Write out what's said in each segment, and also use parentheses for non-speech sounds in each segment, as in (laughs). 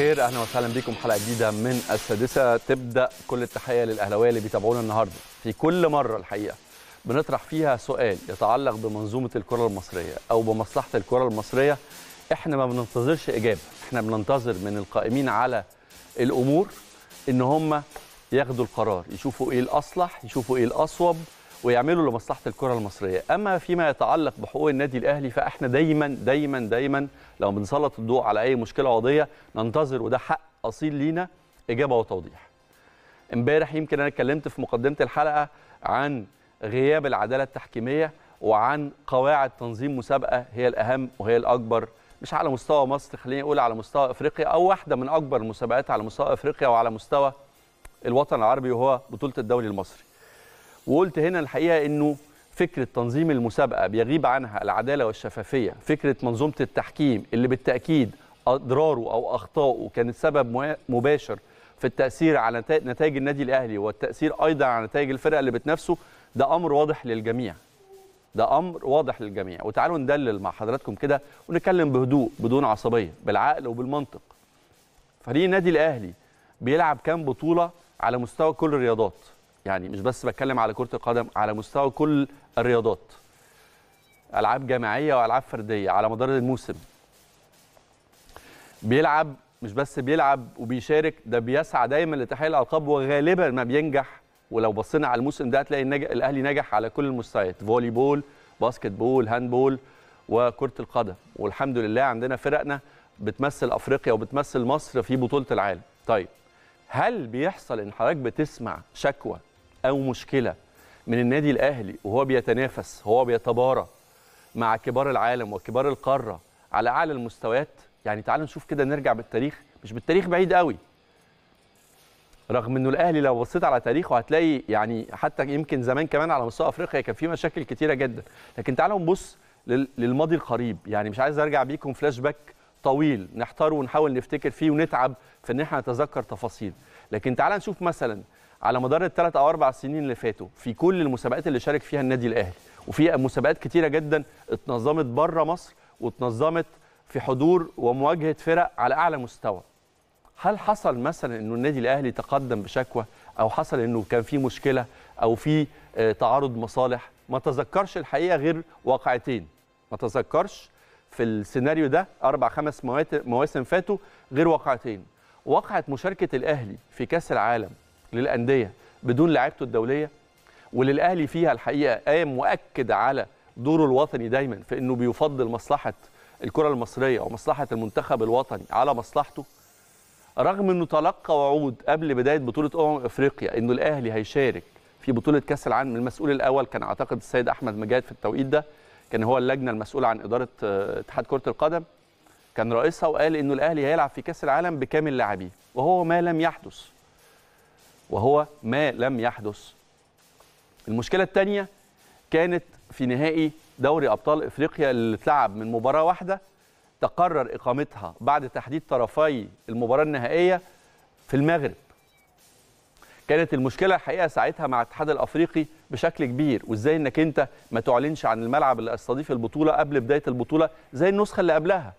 الخير اهلا وسهلا بكم حلقه جديده من السادسه تبدا كل التحيه للاهلاويه اللي بيتابعونا النهارده في كل مره الحقيقه بنطرح فيها سؤال يتعلق بمنظومه الكره المصريه او بمصلحه الكره المصريه احنا ما بننتظرش اجابه احنا بننتظر من القائمين على الامور ان هم ياخدوا القرار يشوفوا ايه الاصلح يشوفوا ايه الاصوب ويعملوا لمصلحه الكره المصريه اما فيما يتعلق بحقوق النادي الاهلي فاحنا دايما دايما دايما لو بنسلط الضوء على اي مشكله قضيه ننتظر وده حق اصيل لينا اجابه وتوضيح امبارح يمكن انا اتكلمت في مقدمه الحلقه عن غياب العداله التحكيميه وعن قواعد تنظيم مسابقه هي الاهم وهي الاكبر مش على مستوى مصر خليني اقول على مستوى افريقيا او واحده من اكبر المسابقات على مستوى افريقيا وعلى مستوى الوطن العربي وهو بطوله الدوري المصري وقلت هنا الحقيقه انه فكره تنظيم المسابقه بيغيب عنها العداله والشفافيه فكره منظومه التحكيم اللي بالتاكيد اضراره او اخطائه كانت سبب مباشر في التاثير على نتائج النادي الاهلي والتاثير ايضا على نتائج الفرقه اللي بتنافسه ده امر واضح للجميع ده امر واضح للجميع وتعالوا ندلل مع حضراتكم كده ونتكلم بهدوء بدون عصبيه بالعقل وبالمنطق فريق النادي الاهلي بيلعب كام بطوله على مستوى كل الرياضات يعني مش بس بتكلم على كره القدم على مستوى كل الرياضات العاب جماعيه والعاب فرديه على مدار الموسم بيلعب مش بس بيلعب وبيشارك ده بيسعى دايما لتحقيق الالقاب وغالبا ما بينجح ولو بصينا على الموسم ده هتلاقي النج... الاهلي نجح على كل المستويات فولي بول باسكت بول هاند بول وكره القدم والحمد لله عندنا فرقنا بتمثل افريقيا وبتمثل مصر في بطوله العالم طيب هل بيحصل ان حضرتك بتسمع شكوى او مشكله من النادي الاهلي وهو بيتنافس هو بيتبارى مع كبار العالم وكبار القاره على اعلى المستويات يعني تعالوا نشوف كده نرجع بالتاريخ مش بالتاريخ بعيد قوي رغم انه الاهلي لو بصيت على تاريخه هتلاقي يعني حتى يمكن زمان كمان على مستوى افريقيا كان في مشاكل كتيره جدا لكن تعالوا نبص للماضي القريب يعني مش عايز ارجع بيكم فلاش باك طويل نحتار ونحاول نفتكر فيه ونتعب في ان احنا نتذكر تفاصيل لكن تعالى نشوف مثلا على مدار الثلاث او اربع سنين اللي فاتوا في كل المسابقات اللي شارك فيها النادي الاهلي وفي مسابقات كتيره جدا اتنظمت بره مصر واتنظمت في حضور ومواجهه فرق على اعلى مستوى هل حصل مثلا انه النادي الاهلي تقدم بشكوى او حصل انه كان في مشكله او في آه، تعارض مصالح ما تذكرش الحقيقه غير واقعتين ما تذكرش في السيناريو ده اربع خمس مواسم فاتوا غير واقعتين واقعه مشاركه الاهلي في كاس العالم للانديه بدون لعيبته الدوليه واللي الاهلي فيها الحقيقه قام واكد على دوره الوطني دايما في انه بيفضل مصلحه الكره المصريه ومصلحه المنتخب الوطني على مصلحته رغم انه تلقى وعود قبل بدايه بطوله امم افريقيا انه الاهلي هيشارك في بطوله كاس العالم المسؤول الاول كان اعتقد السيد احمد مجاد في التوقيت ده كان هو اللجنه المسؤوله عن اداره آه، اتحاد كره القدم كان رئيسها وقال انه الاهلي هيلعب في كاس العالم بكامل لاعبيه وهو ما لم يحدث وهو ما لم يحدث المشكلة الثانية كانت في نهائي دوري أبطال إفريقيا اللي اتلعب من مباراة واحدة تقرر إقامتها بعد تحديد طرفي المباراة النهائية في المغرب كانت المشكلة الحقيقة ساعتها مع الاتحاد الأفريقي بشكل كبير وإزاي إنك أنت ما تعلنش عن الملعب اللي استضيف البطولة قبل بداية البطولة زي النسخة اللي قبلها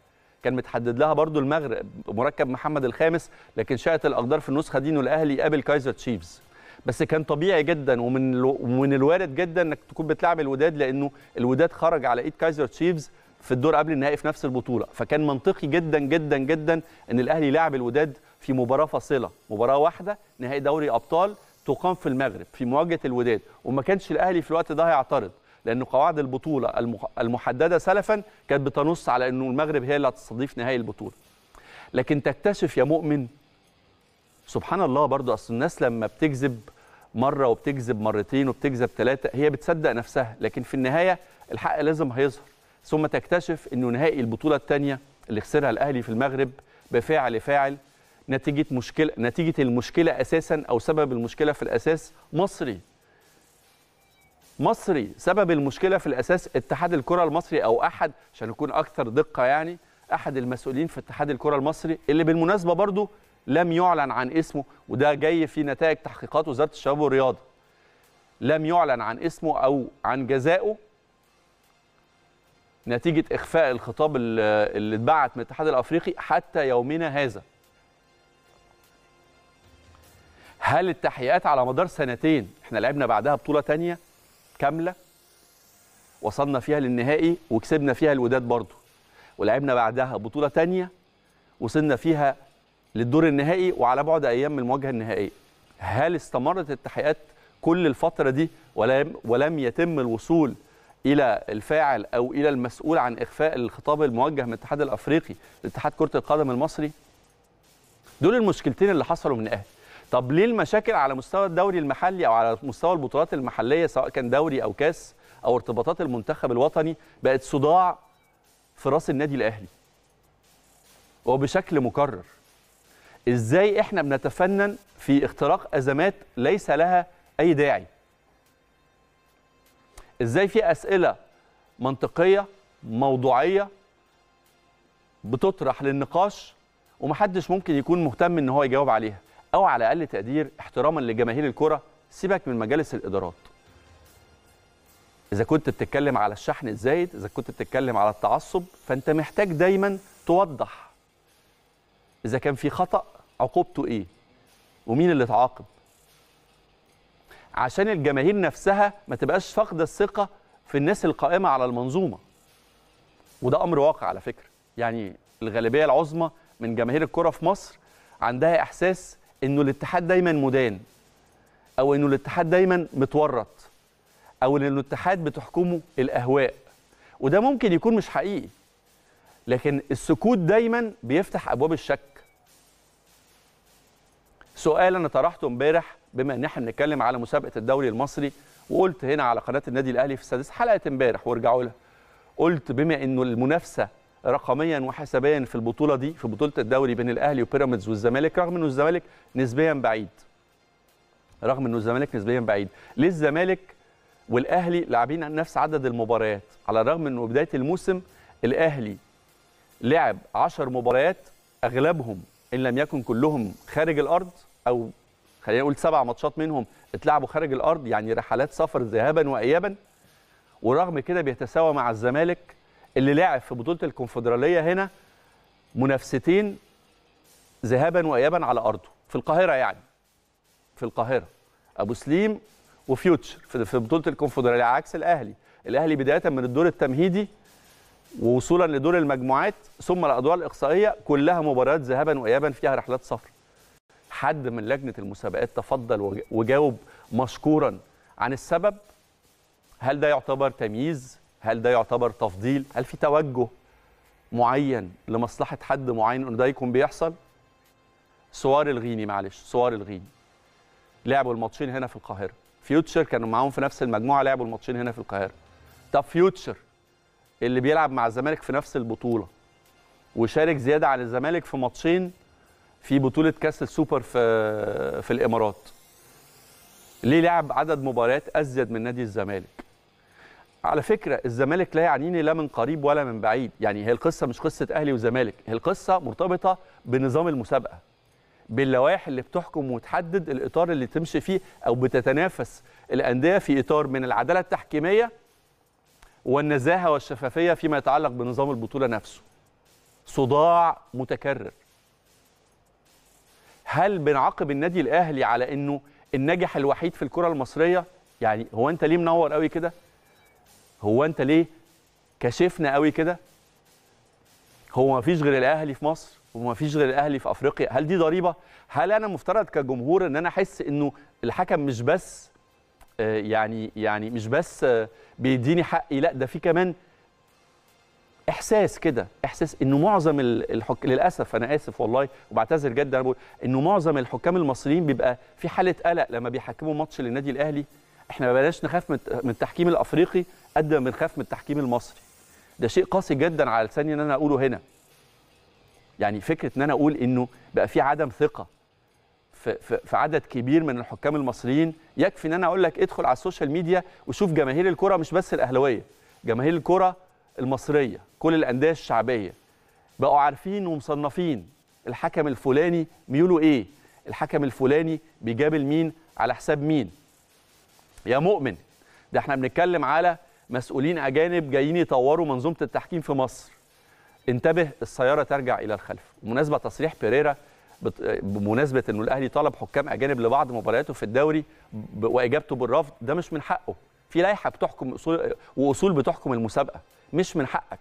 كان متحدد لها برضو المغرب مركب محمد الخامس لكن شاءت الاقدار في النسخه دي انه الاهلي يقابل كايزر تشيفز بس كان طبيعي جدا ومن ومن الوارد جدا انك تكون بتلعب الوداد لانه الوداد خرج على ايد كايزر تشيفز في الدور قبل النهائي في نفس البطوله فكان منطقي جدا جدا جدا ان الاهلي لعب الوداد في مباراه فاصله مباراه واحده نهائي دوري ابطال تقام في المغرب في مواجهه الوداد وما كانش الاهلي في الوقت ده هيعترض لأن قواعد البطولة المحددة سلفا كانت بتنص على أنه المغرب هي اللي هتستضيف نهائي البطولة لكن تكتشف يا مؤمن سبحان الله برضو أصل الناس لما بتكذب مرة وبتكذب مرتين وبتكذب ثلاثة هي بتصدق نفسها لكن في النهاية الحق لازم هيظهر ثم تكتشف أنه نهائي البطولة الثانية اللي خسرها الأهلي في المغرب بفعل فاعل نتيجة مشكلة نتيجة المشكلة أساسا أو سبب المشكلة في الأساس مصري مصري سبب المشكله في الاساس اتحاد الكره المصري او احد عشان نكون اكثر دقه يعني احد المسؤولين في اتحاد الكره المصري اللي بالمناسبه برضه لم يعلن عن اسمه وده جاي في نتائج تحقيقات وزاره الشباب والرياضه لم يعلن عن اسمه او عن جزائه نتيجه اخفاء الخطاب اللي اتبعت من الاتحاد الافريقي حتى يومنا هذا هل التحقيقات على مدار سنتين احنا لعبنا بعدها بطوله ثانيه كامله وصلنا فيها للنهائي وكسبنا فيها الوداد برضو ولعبنا بعدها بطوله تانية وصلنا فيها للدور النهائي وعلى بعد ايام من المواجهه النهائيه هل استمرت التحقيقات كل الفتره دي ولم ولم يتم الوصول الى الفاعل او الى المسؤول عن اخفاء الخطاب الموجه من الاتحاد الافريقي لاتحاد كره القدم المصري دول المشكلتين اللي حصلوا من الاهلي طب ليه المشاكل على مستوى الدوري المحلي او على مستوى البطولات المحليه سواء كان دوري او كاس او ارتباطات المنتخب الوطني بقت صداع في راس النادي الاهلي وبشكل مكرر ازاي احنا بنتفنن في اختراق ازمات ليس لها اي داعي ازاي في اسئله منطقيه موضوعيه بتطرح للنقاش ومحدش ممكن يكون مهتم ان هو يجاوب عليها او على اقل تقدير احتراما لجماهير الكره سيبك من مجالس الادارات اذا كنت بتتكلم على الشحن الزايد اذا كنت بتتكلم على التعصب فانت محتاج دايما توضح اذا كان في خطا عقوبته ايه ومين اللي اتعاقب عشان الجماهير نفسها ما تبقاش فاقده الثقه في الناس القائمه على المنظومه وده امر واقع على فكره يعني الغالبيه العظمى من جماهير الكره في مصر عندها احساس انه الاتحاد دايما مدان او انه الاتحاد دايما متورط او ان الاتحاد بتحكمه الاهواء وده ممكن يكون مش حقيقي لكن السكوت دايما بيفتح ابواب الشك سؤال انا طرحته امبارح بما ان احنا بنتكلم على مسابقه الدوري المصري وقلت هنا على قناه النادي الاهلي في السادس حلقه امبارح وارجعوا لها قلت بما انه المنافسه رقميا وحسابيا في البطوله دي في بطوله الدوري بين الاهلي وبيراميدز والزمالك رغم انه الزمالك نسبيا بعيد رغم انه الزمالك نسبيا بعيد ليه الزمالك والاهلي لاعبين نفس عدد المباريات على الرغم انه بدايه الموسم الاهلي لعب 10 مباريات اغلبهم ان لم يكن كلهم خارج الارض او خلينا نقول سبع ماتشات منهم اتلعبوا خارج الارض يعني رحلات سفر ذهابا وايابا ورغم كده بيتساوى مع الزمالك اللي لعب في بطوله الكونفدراليه هنا منافستين ذهابا وايابا على ارضه في القاهره يعني في القاهره ابو سليم وفيوتشر في بطوله الكونفدراليه عكس الاهلي الاهلي بدايه من الدور التمهيدي ووصولا لدور المجموعات ثم الادوار الاقصائيه كلها مباريات ذهابا وايابا فيها رحلات سفر حد من لجنه المسابقات تفضل وجاوب مشكورا عن السبب هل ده يعتبر تمييز هل ده يعتبر تفضيل هل في توجه معين لمصلحه حد معين انه ده يكون بيحصل سوار الغيني معلش سوار الغيني لعبوا الماتشين هنا في القاهره فيوتشر كانوا معاهم في نفس المجموعه لعبوا الماتشين هنا في القاهره طب فيوتشر اللي بيلعب مع الزمالك في نفس البطوله وشارك زياده عن الزمالك في ماتشين في بطوله كاس السوبر في في الامارات ليه لعب عدد مباريات ازيد من نادي الزمالك على فكره الزمالك لا يعنيني لا من قريب ولا من بعيد يعني هي القصه مش قصه اهلي وزمالك هي القصه مرتبطه بنظام المسابقه باللوائح اللي بتحكم وتحدد الاطار اللي تمشي فيه او بتتنافس الانديه في اطار من العداله التحكيميه والنزاهه والشفافيه فيما يتعلق بنظام البطوله نفسه صداع متكرر هل بنعاقب النادي الاهلي على انه الناجح الوحيد في الكره المصريه يعني هو انت ليه منور قوي كده هو انت ليه كشفنا قوي كده هو ما فيش غير الاهلي في مصر وما فيش غير الاهلي في افريقيا هل دي ضريبه هل انا مفترض كجمهور ان انا احس انه الحكم مش بس آه، يعني يعني مش بس آه، بيديني حقي لا ده في كمان احساس كده احساس انه معظم الحك... للاسف انا اسف والله وبعتذر جدا انا بقول انه معظم الحكام المصريين بيبقى في حاله قلق لما بيحكموا ماتش للنادي الاهلي احنا ما بلاش نخاف من التحكيم الافريقي قد ما بنخاف من التحكيم المصري ده شيء قاسي جدا على لساني ان انا اقوله هنا يعني فكره ان انا اقول انه بقى في عدم ثقه في, في, عدد كبير من الحكام المصريين يكفي ان انا اقول لك ادخل على السوشيال ميديا وشوف جماهير الكره مش بس الاهلاويه جماهير الكره المصريه كل الانديه الشعبيه بقوا عارفين ومصنفين الحكم الفلاني ميوله ايه الحكم الفلاني بيجابل مين على حساب مين يا مؤمن ده احنا بنتكلم على مسؤولين اجانب جايين يطوروا منظومه التحكيم في مصر انتبه السياره ترجع الى الخلف بمناسبه تصريح بيريرا بمناسبه انه الاهلي طلب حكام اجانب لبعض مبارياته في الدوري واجابته بالرفض ده مش من حقه في لائحه بتحكم اصول واصول بتحكم المسابقه مش من حقك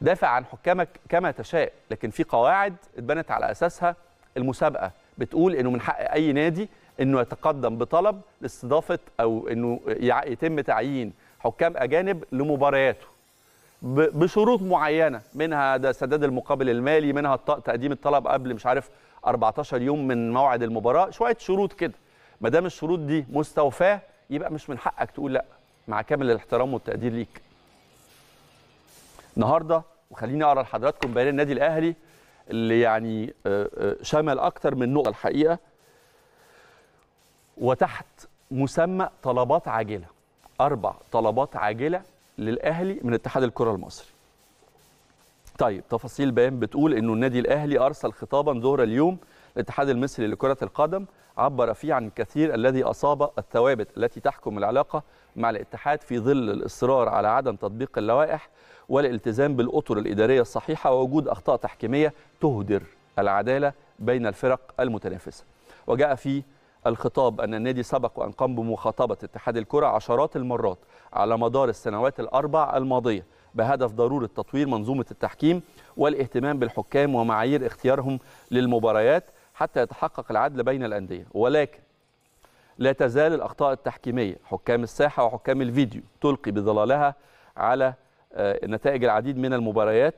دافع عن حكامك كما تشاء لكن في قواعد اتبنت على اساسها المسابقه بتقول انه من حق اي نادي انه يتقدم بطلب لاستضافه او انه يتم تعيين حكام اجانب لمبارياته بشروط معينه منها ده سداد المقابل المالي منها تقديم الطلب قبل مش عارف 14 يوم من موعد المباراه شويه شروط كده ما دام الشروط دي مستوفاه يبقى مش من حقك تقول لا مع كامل الاحترام والتقدير ليك النهارده وخليني اقرا لحضراتكم بيان النادي الاهلي اللي يعني آه، آه، شمل اكتر من نقطه الحقيقه وتحت مسمى طلبات عاجله اربع طلبات عاجله للاهلي من اتحاد الكره المصري طيب تفاصيل بيان بتقول انه النادي الاهلي ارسل خطابا ظهر اليوم الاتحاد المصري لكرة القدم عبر فيه عن الكثير الذي أصاب الثوابت التي تحكم العلاقة مع الاتحاد في ظل الإصرار على عدم تطبيق اللوائح والالتزام بالأطر الإدارية الصحيحة ووجود أخطاء تحكيمية تهدر العدالة بين الفرق المتنافسة وجاء في الخطاب أن النادي سبق وأن قام بمخاطبة اتحاد الكرة عشرات المرات على مدار السنوات الأربع الماضية بهدف ضرورة تطوير منظومة التحكيم والاهتمام بالحكام ومعايير اختيارهم للمباريات حتى يتحقق العدل بين الأندية ولكن لا تزال الأخطاء التحكيمية حكام الساحة وحكام الفيديو تلقي بظلالها على آه، نتائج العديد من المباريات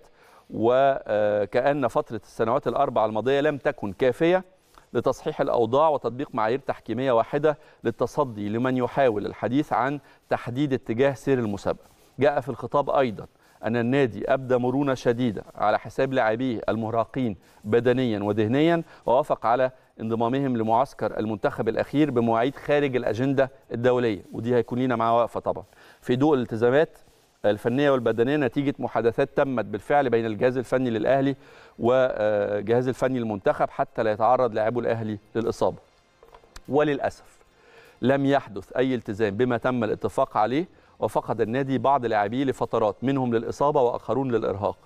وكأن آه، فترة السنوات الأربع الماضية لم تكن كافية لتصحيح الأوضاع وتطبيق معايير تحكيمية واحدة للتصدي لمن يحاول الحديث عن تحديد اتجاه سير المسابقة جاء في الخطاب أيضا أن النادي أبدى مرونة شديدة على حساب لاعبيه المراقين بدنيا وذهنيا ووافق على انضمامهم لمعسكر المنتخب الأخير بمواعيد خارج الأجندة الدولية ودي هيكون لنا معاه وقفة طبعا في ضوء الالتزامات الفنيه والبدنيه نتيجه محادثات تمت بالفعل بين الجهاز الفني للاهلي وجهاز الفني للمنتخب حتى لا يتعرض لاعبو الاهلي للاصابه. وللاسف لم يحدث اي التزام بما تم الاتفاق عليه وفقد النادي بعض لاعبيه لفترات منهم للاصابه واخرون للارهاق.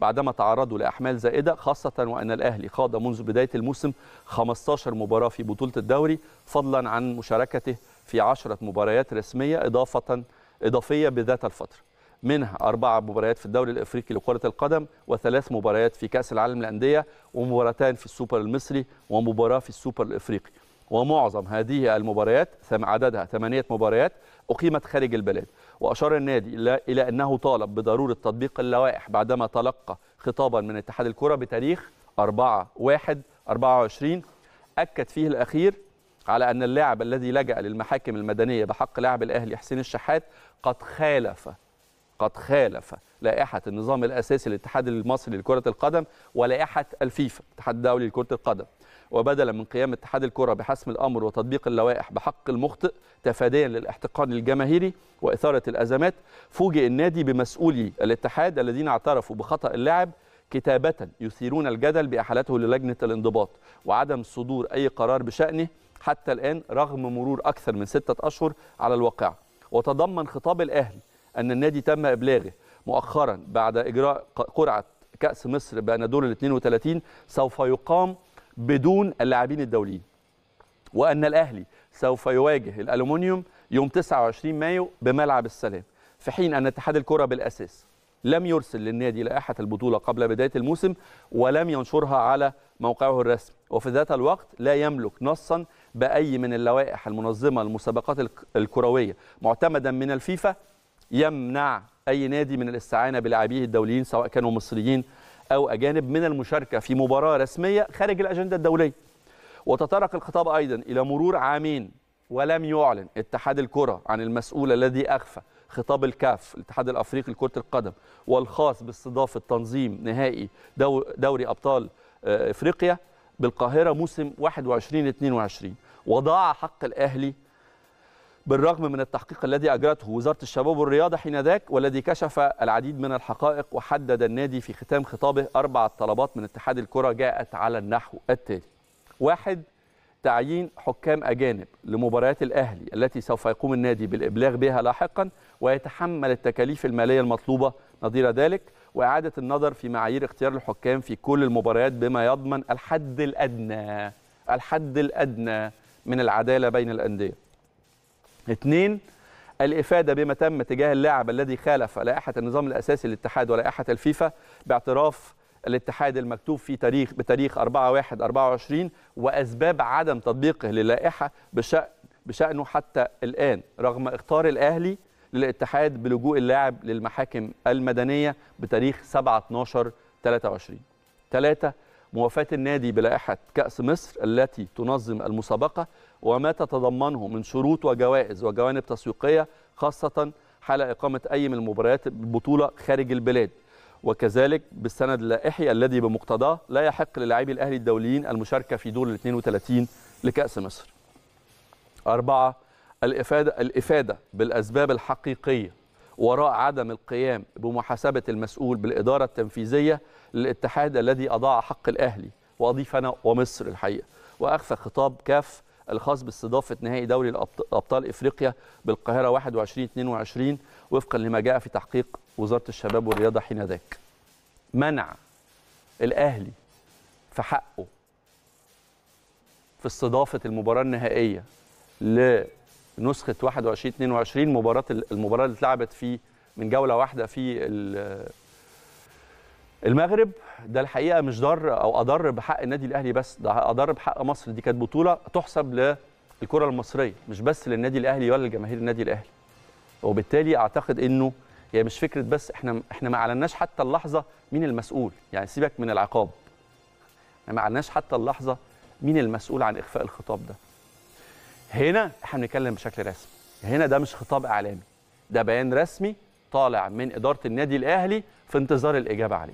بعدما تعرضوا لاحمال زائده خاصه وان الاهلي خاض منذ بدايه الموسم 15 مباراه في بطوله الدوري فضلا عن مشاركته في 10 مباريات رسميه اضافه اضافيه بذات الفتره. منها أربع مباريات في الدوري الإفريقي لكرة القدم وثلاث مباريات في كأس العالم للأندية ومباراتان في السوبر المصري ومباراة في السوبر الإفريقي ومعظم هذه المباريات عددها ثمانية مباريات أقيمت خارج البلاد وأشار النادي إلى أنه طالب بضرورة تطبيق اللوائح بعدما تلقى خطابا من اتحاد الكرة بتاريخ 4 1 24 أكد فيه الأخير على أن اللاعب الذي لجأ للمحاكم المدنية بحق لاعب الأهلي حسين الشحات قد خالف قد خالف لائحة النظام الأساسي للاتحاد المصري لكرة القدم ولائحة الفيفا الاتحاد الدولي لكرة القدم وبدلا من قيام اتحاد الكرة بحسم الأمر وتطبيق اللوائح بحق المخطئ تفاديا للاحتقان الجماهيري وإثارة الأزمات فوجئ النادي بمسؤولي الاتحاد الذين اعترفوا بخطأ اللاعب كتابة يثيرون الجدل بأحالته للجنة الانضباط وعدم صدور أي قرار بشأنه حتى الآن رغم مرور أكثر من ستة أشهر على الواقعة وتضمن خطاب الأهلي ان النادي تم ابلاغه مؤخرا بعد اجراء قرعه كاس مصر بانادول ال 32 سوف يقام بدون اللاعبين الدوليين وان الاهلي سوف يواجه الالومنيوم يوم 29 مايو بملعب السلام في حين ان اتحاد الكره بالاساس لم يرسل للنادي لائحه البطوله قبل بدايه الموسم ولم ينشرها على موقعه الرسمي وفي ذات الوقت لا يملك نصا باي من اللوائح المنظمه للمسابقات الكرويه معتمدا من الفيفا يمنع اي نادي من الاستعانه بلاعبيه الدوليين سواء كانوا مصريين او اجانب من المشاركه في مباراه رسميه خارج الاجنده الدوليه. وتطرق الخطاب ايضا الى مرور عامين ولم يعلن اتحاد الكره عن المسؤول الذي اخفى خطاب الكاف الاتحاد الافريقي لكره القدم والخاص باستضافه تنظيم نهائي دوري ابطال آه، افريقيا بالقاهره موسم 21 22 وضاع حق الاهلي بالرغم من التحقيق الذي أجرته وزارة الشباب والرياضة حين ذاك والذي كشف العديد من الحقائق وحدد النادي في ختام خطابه أربع طلبات من اتحاد الكرة جاءت على النحو التالي واحد تعيين حكام أجانب لمباريات الأهلي التي سوف يقوم النادي بالإبلاغ بها لاحقا ويتحمل التكاليف المالية المطلوبة نظير ذلك وإعادة النظر في معايير اختيار الحكام في كل المباريات بما يضمن الحد الأدنى الحد الأدنى من العدالة بين الأندية اثنين الإفادة بما تم تجاه اللاعب الذي خالف لائحة النظام الأساسي للاتحاد ولائحة الفيفا باعتراف الاتحاد المكتوب في تاريخ بتاريخ 4/1/24 وأسباب عدم تطبيقه للائحة بشأن بشأنه حتى الآن رغم إخطار الأهلي للاتحاد بلجوء اللاعب للمحاكم المدنية بتاريخ 7/12/23 ثلاثه موافاة النادي بلائحة كأس مصر التي تنظم المسابقة وما تتضمنه من شروط وجوائز وجوانب تسويقية خاصة حال إقامة أي من المباريات البطولة خارج البلاد وكذلك بالسند اللائحي الذي بمقتضاه لا يحق للاعبي الأهلي الدوليين المشاركة في دور ال 32 لكأس مصر أربعة الإفادة, الإفادة بالأسباب الحقيقية وراء عدم القيام بمحاسبة المسؤول بالإدارة التنفيذية للاتحاد الذي أضاع حق الأهلي وأضيف أنا ومصر الحقيقة وأخفى خطاب كاف الخاص باستضافه نهائي دوري ابطال افريقيا بالقاهره 21 22 وفقا لما جاء في تحقيق وزاره الشباب والرياضه حين ذاك. منع الاهلي في حقه في استضافه المباراه النهائيه لنسخه 21 22 مباراه المباراه اللي اتلعبت في من جوله واحده في المغرب ده الحقيقه مش ضر او اضر بحق النادي الاهلي بس ده اضر بحق مصر دي كانت بطوله تحسب للكره المصريه مش بس للنادي الاهلي ولا لجماهير النادي الاهلي وبالتالي اعتقد انه هي يعني مش فكره بس احنا احنا ما اعلناش حتى اللحظه مين المسؤول يعني سيبك من العقاب احنا ما اعلناش حتى اللحظه مين المسؤول عن اخفاء الخطاب ده هنا احنا بنتكلم بشكل رسمي هنا ده مش خطاب اعلامي ده بيان رسمي طالع من اداره النادي الاهلي في انتظار الاجابه عليه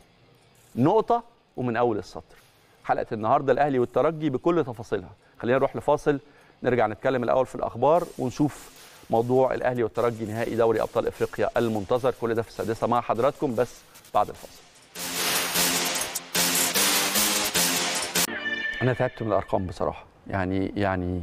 نقطه ومن اول السطر حلقه النهارده الاهلي والترجي بكل تفاصيلها خلينا نروح لفاصل نرجع نتكلم الاول في الاخبار ونشوف موضوع الاهلي والترجي نهائي دوري ابطال افريقيا المنتظر كل ده في السادسه مع حضراتكم بس بعد الفاصل انا تعبت من الارقام بصراحه يعني يعني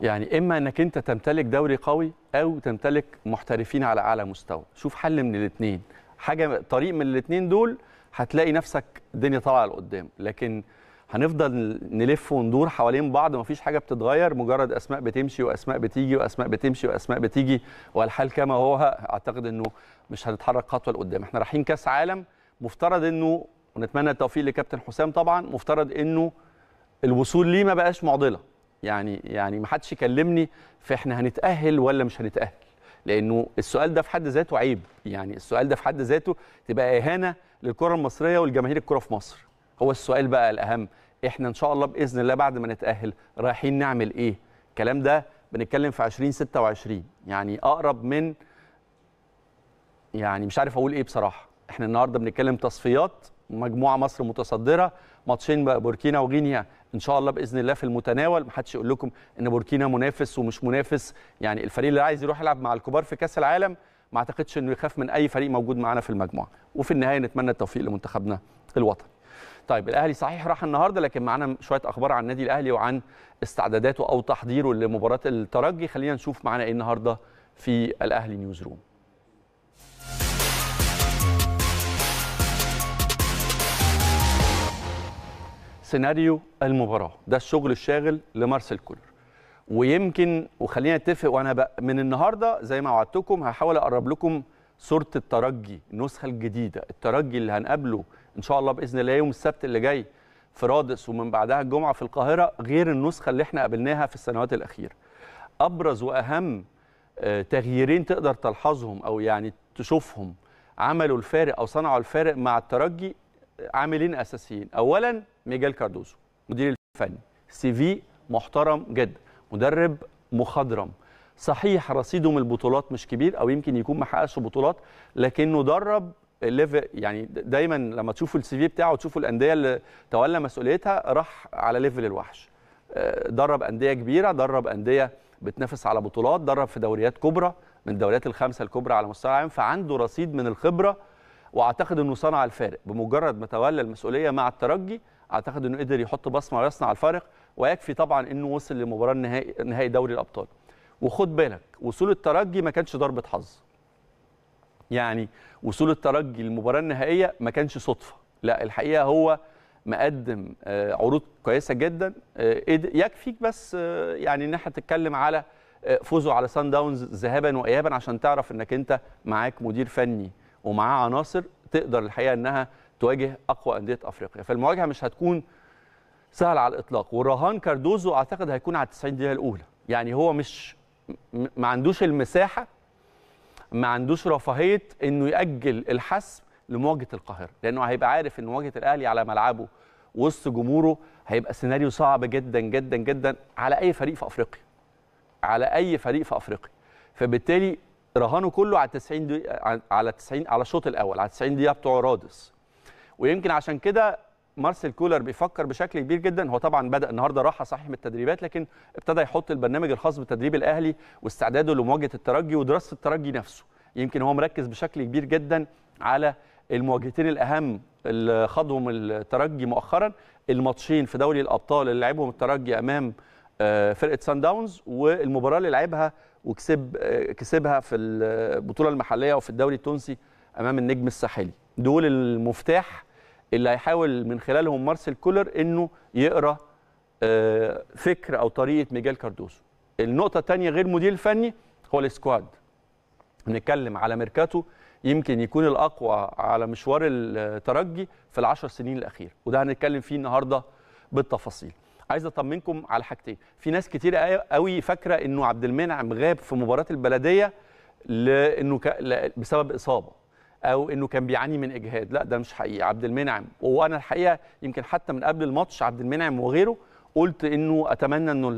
يعني اما انك انت تمتلك دوري قوي او تمتلك محترفين على اعلى مستوى شوف حل من الاثنين حاجه طريق من الاثنين دول هتلاقي نفسك الدنيا طالعه لقدام لكن هنفضل نلف وندور حوالين بعض مفيش حاجه بتتغير مجرد اسماء بتمشي واسماء بتيجي واسماء بتمشي واسماء بتيجي والحال كما هو اعتقد انه مش هنتحرك خطوه لقدام احنا رايحين كاس عالم مفترض انه ونتمنى التوفيق لكابتن حسام طبعا مفترض انه الوصول ليه ما بقاش معضله يعني يعني ما حدش يكلمني فاحنا هنتاهل ولا مش هنتاهل لانه السؤال ده في حد ذاته عيب يعني السؤال ده في حد ذاته تبقى اهانه للكره المصريه ولجماهير الكره في مصر هو السؤال بقى الاهم احنا ان شاء الله باذن الله بعد ما نتاهل رايحين نعمل ايه الكلام ده بنتكلم في 2026 يعني اقرب من يعني مش عارف اقول ايه بصراحه احنا النهارده بنتكلم تصفيات مجموعه مصر متصدره ماتشين بوركينا وغينيا ان شاء الله باذن الله في المتناول محدش يقول لكم ان بوركينا منافس ومش منافس يعني الفريق اللي عايز يروح يلعب مع الكبار في كاس العالم ما اعتقدش انه يخاف من اي فريق موجود معانا في المجموعه وفي النهايه نتمنى التوفيق لمنتخبنا الوطني طيب الاهلي صحيح راح النهارده لكن معانا شويه اخبار عن النادي الاهلي وعن استعداداته او تحضيره لمباراه الترجي خلينا نشوف معانا ايه النهارده في الاهلي نيوز روم سيناريو المباراه ده الشغل الشاغل لمارسيل كولر ويمكن وخلينا نتفق وانا بقى من النهارده زي ما وعدتكم هحاول اقرب لكم صوره الترجي النسخه الجديده الترجي اللي هنقابله ان شاء الله باذن الله يوم السبت اللي جاي في رادس ومن بعدها الجمعه في القاهره غير النسخه اللي احنا قابلناها في السنوات الاخيره ابرز واهم آه، تغييرين تقدر تلحظهم او يعني تشوفهم عملوا الفارق او صنعوا الفارق مع الترجي عاملين اساسيين اولا ميجال كاردوزو مدير الفني سي في محترم جدا مدرب مخضرم صحيح رصيده من البطولات مش كبير او يمكن يكون ما حققش بطولات لكنه درب يعني دايما لما تشوفوا السي في بتاعه وتشوفوا الانديه اللي تولى مسؤوليتها راح على ليفل الوحش آه، درب انديه كبيره درب انديه بتنافس على بطولات درب في دوريات كبرى من الدوريات الخمسه الكبرى على مستوى العالم فعنده رصيد من الخبره واعتقد انه صنع الفارق بمجرد ما تولى المسؤوليه مع الترجي اعتقد انه قدر يحط بصمه ويصنع الفارق ويكفي طبعا انه وصل لمباراه النهائي نهائي دوري الابطال وخد بالك وصول الترجي ما كانش ضربه حظ يعني وصول الترجي للمباراه النهائيه ما كانش صدفه لا الحقيقه هو مقدم آه، عروض كويسه جدا آه، يكفيك بس آه، يعني ان احنا تتكلم على فوزه على سان داونز ذهابا وايابا عشان تعرف انك انت معاك مدير فني ومعاه عناصر تقدر الحقيقه انها تواجه اقوى انديه افريقيا فالمواجهه مش هتكون سهل على الاطلاق والرهان كاردوزو اعتقد هيكون على 90 دقيقه الاولى يعني هو مش ما عندوش المساحه ما عندوش رفاهيه انه ياجل الحسم لمواجهه القاهره لانه هيبقى عارف ان مواجهه الاهلي على ملعبه وسط جمهوره هيبقى سيناريو صعب جدا جدا جدا على اي فريق في افريقيا على اي فريق في افريقيا فبالتالي رهانه كله على 90 دي... على 90 على الشوط الاول على 90 دقيقه بتوع رادس ويمكن عشان كده مارسيل كولر بيفكر بشكل كبير جدا هو طبعا بدا النهارده راحه صحيح من التدريبات لكن ابتدى يحط البرنامج الخاص بتدريب الاهلي واستعداده لمواجهه الترجي ودراسه الترجي نفسه يمكن هو مركز بشكل كبير جدا على المواجهتين الاهم اللي خاضهم الترجي مؤخرا الماتشين في دوري الابطال اللي لعبهم الترجي امام آه، فرقه سان داونز والمباراه اللي لعبها وكسب كسبها في البطوله المحليه وفي الدوري التونسي امام النجم الساحلي دول المفتاح اللي هيحاول من خلالهم مارسيل كولر انه يقرا آه، فكر او طريقه ميجال كاردوسو النقطه الثانيه غير مدير فني هو السكواد بنتكلم على ميركاتو يمكن يكون الاقوى على مشوار الترجي في العشر سنين الاخيره وده هنتكلم فيه النهارده بالتفاصيل عايز اطمنكم على حاجتين في ناس كتير قوي فاكره انه عبد المنعم غاب في مباراه البلديه لانه ك... بسبب اصابه او انه كان بيعاني من اجهاد لا ده مش حقيقي عبد المنعم وانا الحقيقه يمكن حتى من قبل الماتش عبد المنعم وغيره قلت انه اتمنى انه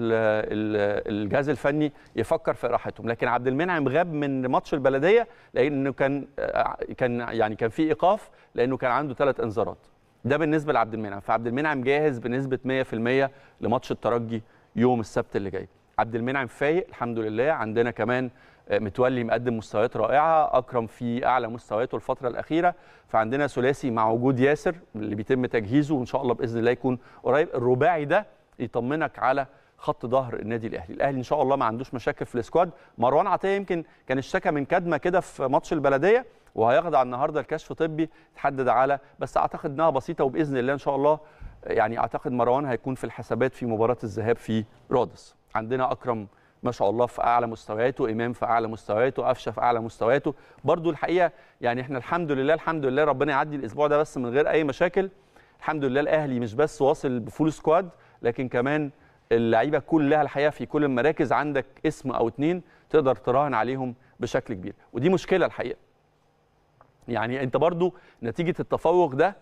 الجهاز الفني يفكر في راحتهم لكن عبد المنعم غاب من ماتش البلديه لانه كان آه، كان يعني كان في ايقاف لانه كان عنده ثلاث انذارات ده بالنسبه لعبد المنعم فعبد المنعم جاهز بنسبه 100% لماتش الترجي يوم السبت اللي جاي عبد المنعم فايق الحمد لله عندنا كمان آه، متولي مقدم مستويات رائعه اكرم في اعلى مستوياته الفتره الاخيره فعندنا ثلاثي مع وجود ياسر اللي بيتم تجهيزه وان شاء الله باذن الله يكون قريب الرباعي ده يطمنك على خط ظهر النادي الاهلي الاهلي ان شاء الله ما عندوش مشاكل في السكواد مروان عطيه يمكن كان اشتكى من كدمه كده في ماتش البلديه وهيخضع النهارده لكشف طبي تحدد على بس اعتقد انها بسيطه وباذن الله ان شاء الله يعني اعتقد مروان هيكون في الحسابات في مباراه الذهاب في رادس عندنا اكرم ما شاء الله في اعلى مستوياته امام في اعلى مستوياته قفشه في اعلى مستوياته برضو الحقيقه يعني احنا الحمد لله الحمد لله ربنا يعدي الاسبوع ده بس من غير اي مشاكل الحمد لله الاهلي مش بس واصل بفول سكواد لكن كمان اللعيبه كلها الحقيقه في كل المراكز عندك اسم او اتنين تقدر تراهن عليهم بشكل كبير ودي مشكله الحقيقه يعني انت برضو نتيجه التفوق ده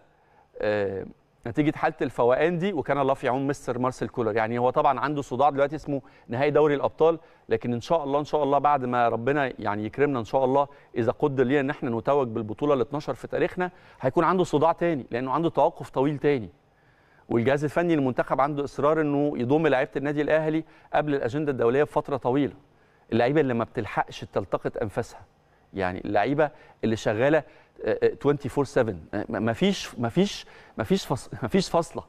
آه، نتيجه حاله الفوقان دي وكان الله في عون مستر مارسيل كولر يعني هو طبعا عنده صداع دلوقتي اسمه نهائي دوري الابطال لكن ان شاء الله ان شاء الله بعد ما ربنا يعني يكرمنا ان شاء الله اذا قدر لينا ان احنا نتوج بالبطوله ال 12 في تاريخنا هيكون عنده صداع تاني لانه عنده توقف طويل تاني والجهاز الفني للمنتخب عنده اصرار انه يضم لعيبه النادي الاهلي قبل الاجنده الدوليه بفتره طويله اللعيبه اللي ما بتلحقش تلتقط انفاسها يعني اللعيبه اللي شغاله 24 آه، 7 آه، مفيش مفيش مفيش فصل مفيش فاصله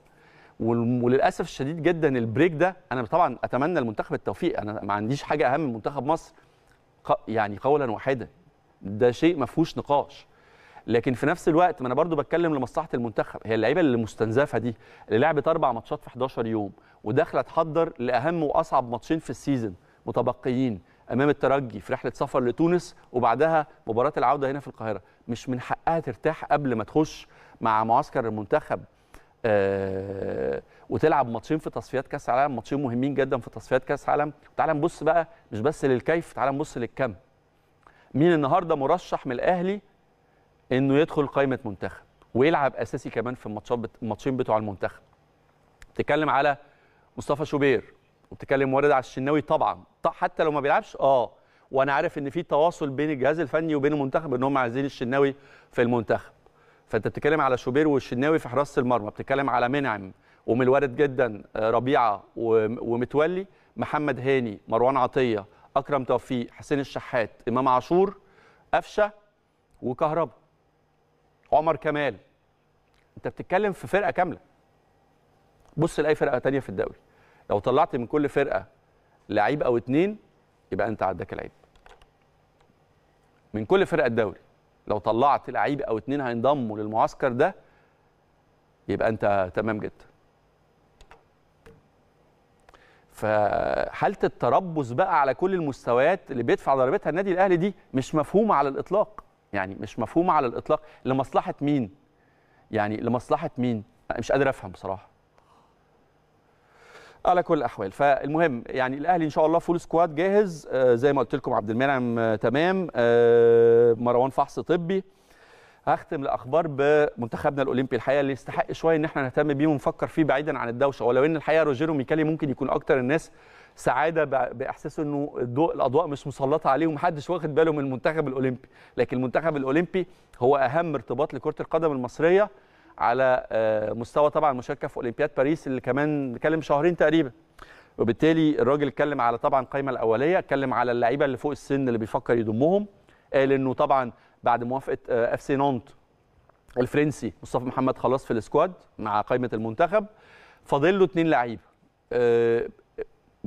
وللاسف الشديد جدا البريك ده انا طبعا اتمنى المنتخب التوفيق انا ما عنديش حاجه اهم من منتخب مصر يعني قولا واحدا ده شيء ما فيهوش نقاش لكن في نفس الوقت ما انا برضو بتكلم لمصلحه المنتخب هي اللعيبه اللي مستنزفه دي اللي لعبت اربع ماتشات في 11 يوم وداخله تحضر لاهم واصعب ماتشين في السيزون متبقيين امام الترجي في رحله سفر لتونس وبعدها مباراه العوده هنا في القاهره مش من حقها ترتاح قبل ما تخش مع معسكر المنتخب آه وتلعب ماتشين في تصفيات كاس العالم ماتشين مهمين جدا في تصفيات كاس العالم تعال نبص بقى مش بس للكيف تعال نبص للكم مين النهارده مرشح من الاهلي انه يدخل قائمه منتخب ويلعب اساسي كمان في الماتشات الماتشين بتوع المنتخب تتكلم على مصطفى شوبير وبتكلم وارد على الشناوي طبعا حتى لو ما بيلعبش اه وانا عارف ان في تواصل بين الجهاز الفني وبين المنتخب ان هم عايزين الشناوي في المنتخب فانت بتتكلم على شوبير والشناوي في حراسه المرمى بتتكلم على منعم ومن الوارد جدا آه، ربيعه ومتولي محمد هاني مروان عطيه اكرم توفيق حسين الشحات امام عاشور قفشه وكهربا عمر كمال انت بتتكلم في فرقه كامله بص لاي فرقه تانية في الدوري لو طلعت من كل فرقه لعيب او اتنين يبقى انت عداك لعيب من كل فرقه الدوري لو طلعت لعيب او اتنين هينضموا للمعسكر ده يبقى انت تمام جدا فحاله التربص بقى على كل المستويات اللي بيدفع ضريبتها النادي الاهلي دي مش مفهومه على الاطلاق يعني مش مفهومه على الاطلاق لمصلحه مين يعني لمصلحه مين مش قادر افهم بصراحه على كل الاحوال فالمهم يعني الاهلي ان شاء الله فول سكواد جاهز آه، زي ما قلت لكم عبد المنعم آه، تمام آه، مروان فحص طبي هختم الاخبار بمنتخبنا الاولمبي الحقيقه اللي يستحق شويه ان احنا نهتم بيه ونفكر فيه بعيدا عن الدوشه ولو ان الحقيقه روجيرو ميكالي ممكن يكون اكتر الناس سعاده باحساسه انه الضوء الاضواء مش مسلطه عليه ومحدش واخد باله من المنتخب الاولمبي لكن المنتخب الاولمبي هو اهم ارتباط لكره القدم المصريه على آه، مستوى طبعا مشاركه في اولمبياد باريس اللي كمان نتكلم شهرين تقريبا وبالتالي الراجل اتكلم على طبعا القايمه الاوليه اتكلم على اللعيبه اللي فوق السن اللي بيفكر يضمهم قال انه طبعا بعد موافقه آه، اف سي نونت الفرنسي مصطفى محمد خلاص في السكواد مع قائمه المنتخب فاضل له اثنين لعيبه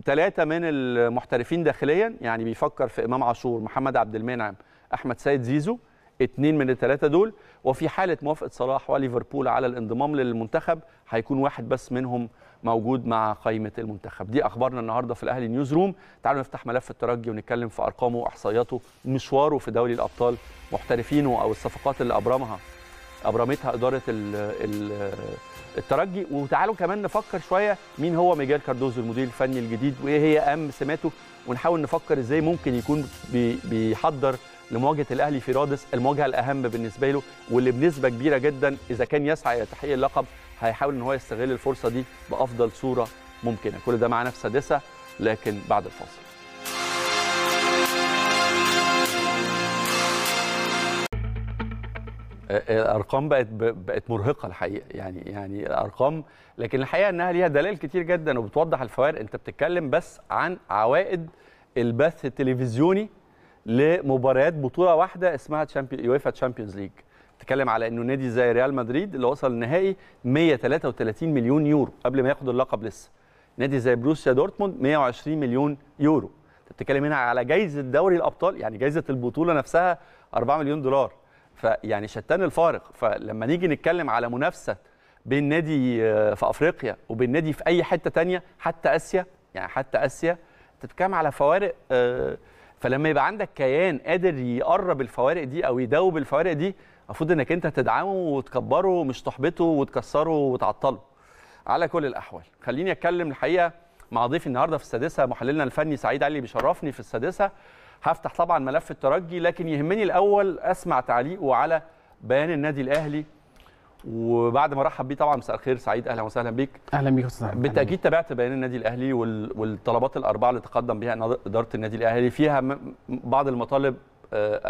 ثلاثه آه، من المحترفين داخليا يعني بيفكر في امام عاشور محمد عبد المنعم احمد سيد زيزو اثنين من الثلاثه دول وفي حاله موافقه صلاح وليفربول على الانضمام للمنتخب هيكون واحد بس منهم موجود مع قائمه المنتخب دي اخبارنا النهارده في الاهلي نيوز روم تعالوا نفتح ملف الترجي ونتكلم في ارقامه واحصائياته مشواره في دوري الابطال محترفينه او الصفقات اللي ابرمها ابرمتها اداره الـ الـ الترجي وتعالوا كمان نفكر شويه مين هو ميجال كاردوزو المدير الفني الجديد وايه هي اهم سماته ونحاول نفكر ازاي ممكن يكون بيحضر لمواجهه الاهلي في رادس المواجهه الاهم بالنسبه له واللي بنسبه كبيره جدا اذا كان يسعى الى تحقيق اللقب هيحاول ان هو يستغل الفرصه دي بافضل صوره ممكنه كل ده مع في سادسه لكن بعد الفاصل آه، آه، الارقام بقت بقت مرهقه الحقيقه يعني يعني الارقام لكن الحقيقه انها ليها دلائل كتير جدا وبتوضح الفوارق انت بتتكلم بس عن عوائد البث التلفزيوني لمباريات بطوله واحده اسمها تشامبيون يويفا تشامبيونز ليج بتتكلم على انه نادي زي ريال مدريد اللي وصل النهائي 133 مليون يورو قبل ما ياخد اللقب لسه نادي زي بروسيا دورتموند 120 مليون يورو انت بتتكلم هنا على جايزه دوري الابطال يعني جايزه البطوله نفسها 4 مليون دولار فيعني شتان الفارق فلما نيجي نتكلم على منافسه بين نادي آه، في افريقيا وبين نادي في اي حته تانية حتى اسيا يعني حتى اسيا تتكلم على فوارق آه فلما يبقى عندك كيان قادر يقرب الفوارق دي او يدوب الفوارق دي المفروض انك انت تدعمه وتكبره مش تحبطه وتكسره وتعطله على كل الاحوال خليني اتكلم الحقيقه مع ضيفي النهارده في السادسه محللنا الفني سعيد علي بيشرفني في السادسه هفتح طبعا ملف الترجي لكن يهمني الاول اسمع تعليقه على بيان النادي الاهلي وبعد ما رحب بيه طبعا مساء الخير سعيد اهلا وسهلا بيك اهلا بيك استاذ بالتاكيد تابعت بيان النادي الاهلي والطلبات الاربعه اللي تقدم بها اداره النادي الاهلي فيها بعض المطالب آه،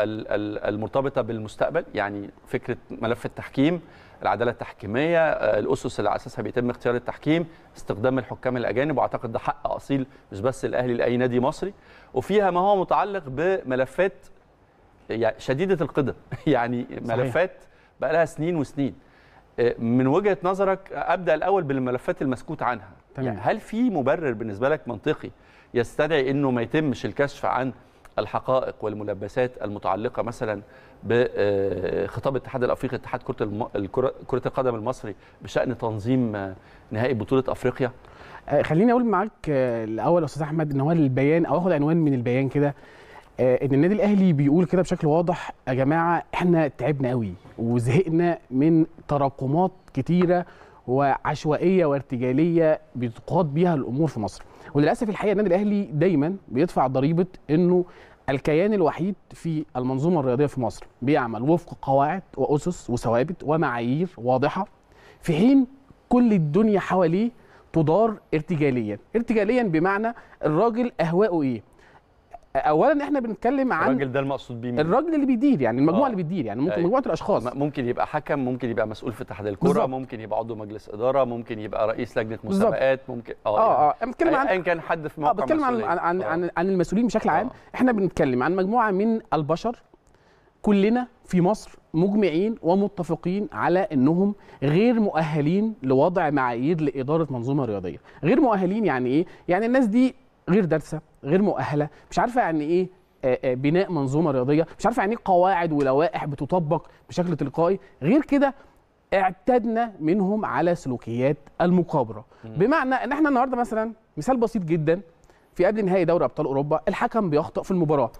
المرتبطه بالمستقبل يعني فكره ملف التحكيم العداله التحكيميه آه، الاسس اللي على اساسها بيتم اختيار التحكيم استخدام الحكام الاجانب واعتقد ده حق اصيل مش بس الاهلي لاي نادي مصري وفيها ما هو متعلق بملفات يعني شديده القدم (laughs) يعني ملفات بقى لها سنين وسنين من وجهه نظرك ابدا الاول بالملفات المسكوت عنها تمام. يعني هل في مبرر بالنسبه لك منطقي يستدعي انه ما يتمش الكشف عن الحقائق والملبسات المتعلقه مثلا بخطاب آه، الاتحاد الافريقي اتحاد كره كره القدم المصري بشان تنظيم آه، نهائي بطوله افريقيا آه، خليني اقول معاك الاول يا استاذ احمد ان هو البيان او اخد عنوان من البيان كده آه، ان النادي الاهلي بيقول كده بشكل واضح يا جماعه احنا تعبنا قوي وزهقنا من تراكمات كتيره وعشوائيه وارتجاليه بتقاد بيها الامور في مصر وللاسف الحقيقه النادي الاهلي دايما بيدفع ضريبه انه الكيان الوحيد في المنظومه الرياضيه في مصر بيعمل وفق قواعد واسس وثوابت ومعايير واضحه في حين كل الدنيا حواليه تدار ارتجاليا ارتجاليا بمعنى الراجل اهواؤه ايه اولا احنا بنتكلم عن الراجل ده المقصود بيه الراجل اللي بيدير يعني المجموعه آه. اللي بتدير يعني ممكن مجموعه الاشخاص ممكن يبقى حكم ممكن يبقى مسؤول في اتحاد الكره بالزبط. ممكن يبقى عضو مجلس اداره ممكن يبقى رئيس لجنه مسابقات ممكن اه اه يعني اه بتكلم عن ايا كان حد في آه، موقع اه بتكلم عن عن, عن آه. عن عن المسؤولين بشكل عام آه. احنا بنتكلم عن مجموعه من البشر كلنا في مصر مجمعين ومتفقين على انهم غير مؤهلين لوضع معايير لاداره منظومه رياضيه غير مؤهلين يعني ايه يعني الناس دي غير دارسه غير مؤهله مش عارفه يعني ايه آه، آه، بناء منظومه رياضيه مش عارفه يعني ايه قواعد ولوائح بتطبق بشكل تلقائي غير كده اعتدنا منهم على سلوكيات المقابره بمعنى ان احنا النهارده مثلا مثال بسيط جدا في قبل نهائي دوري ابطال اوروبا الحكم بيخطا في المباراه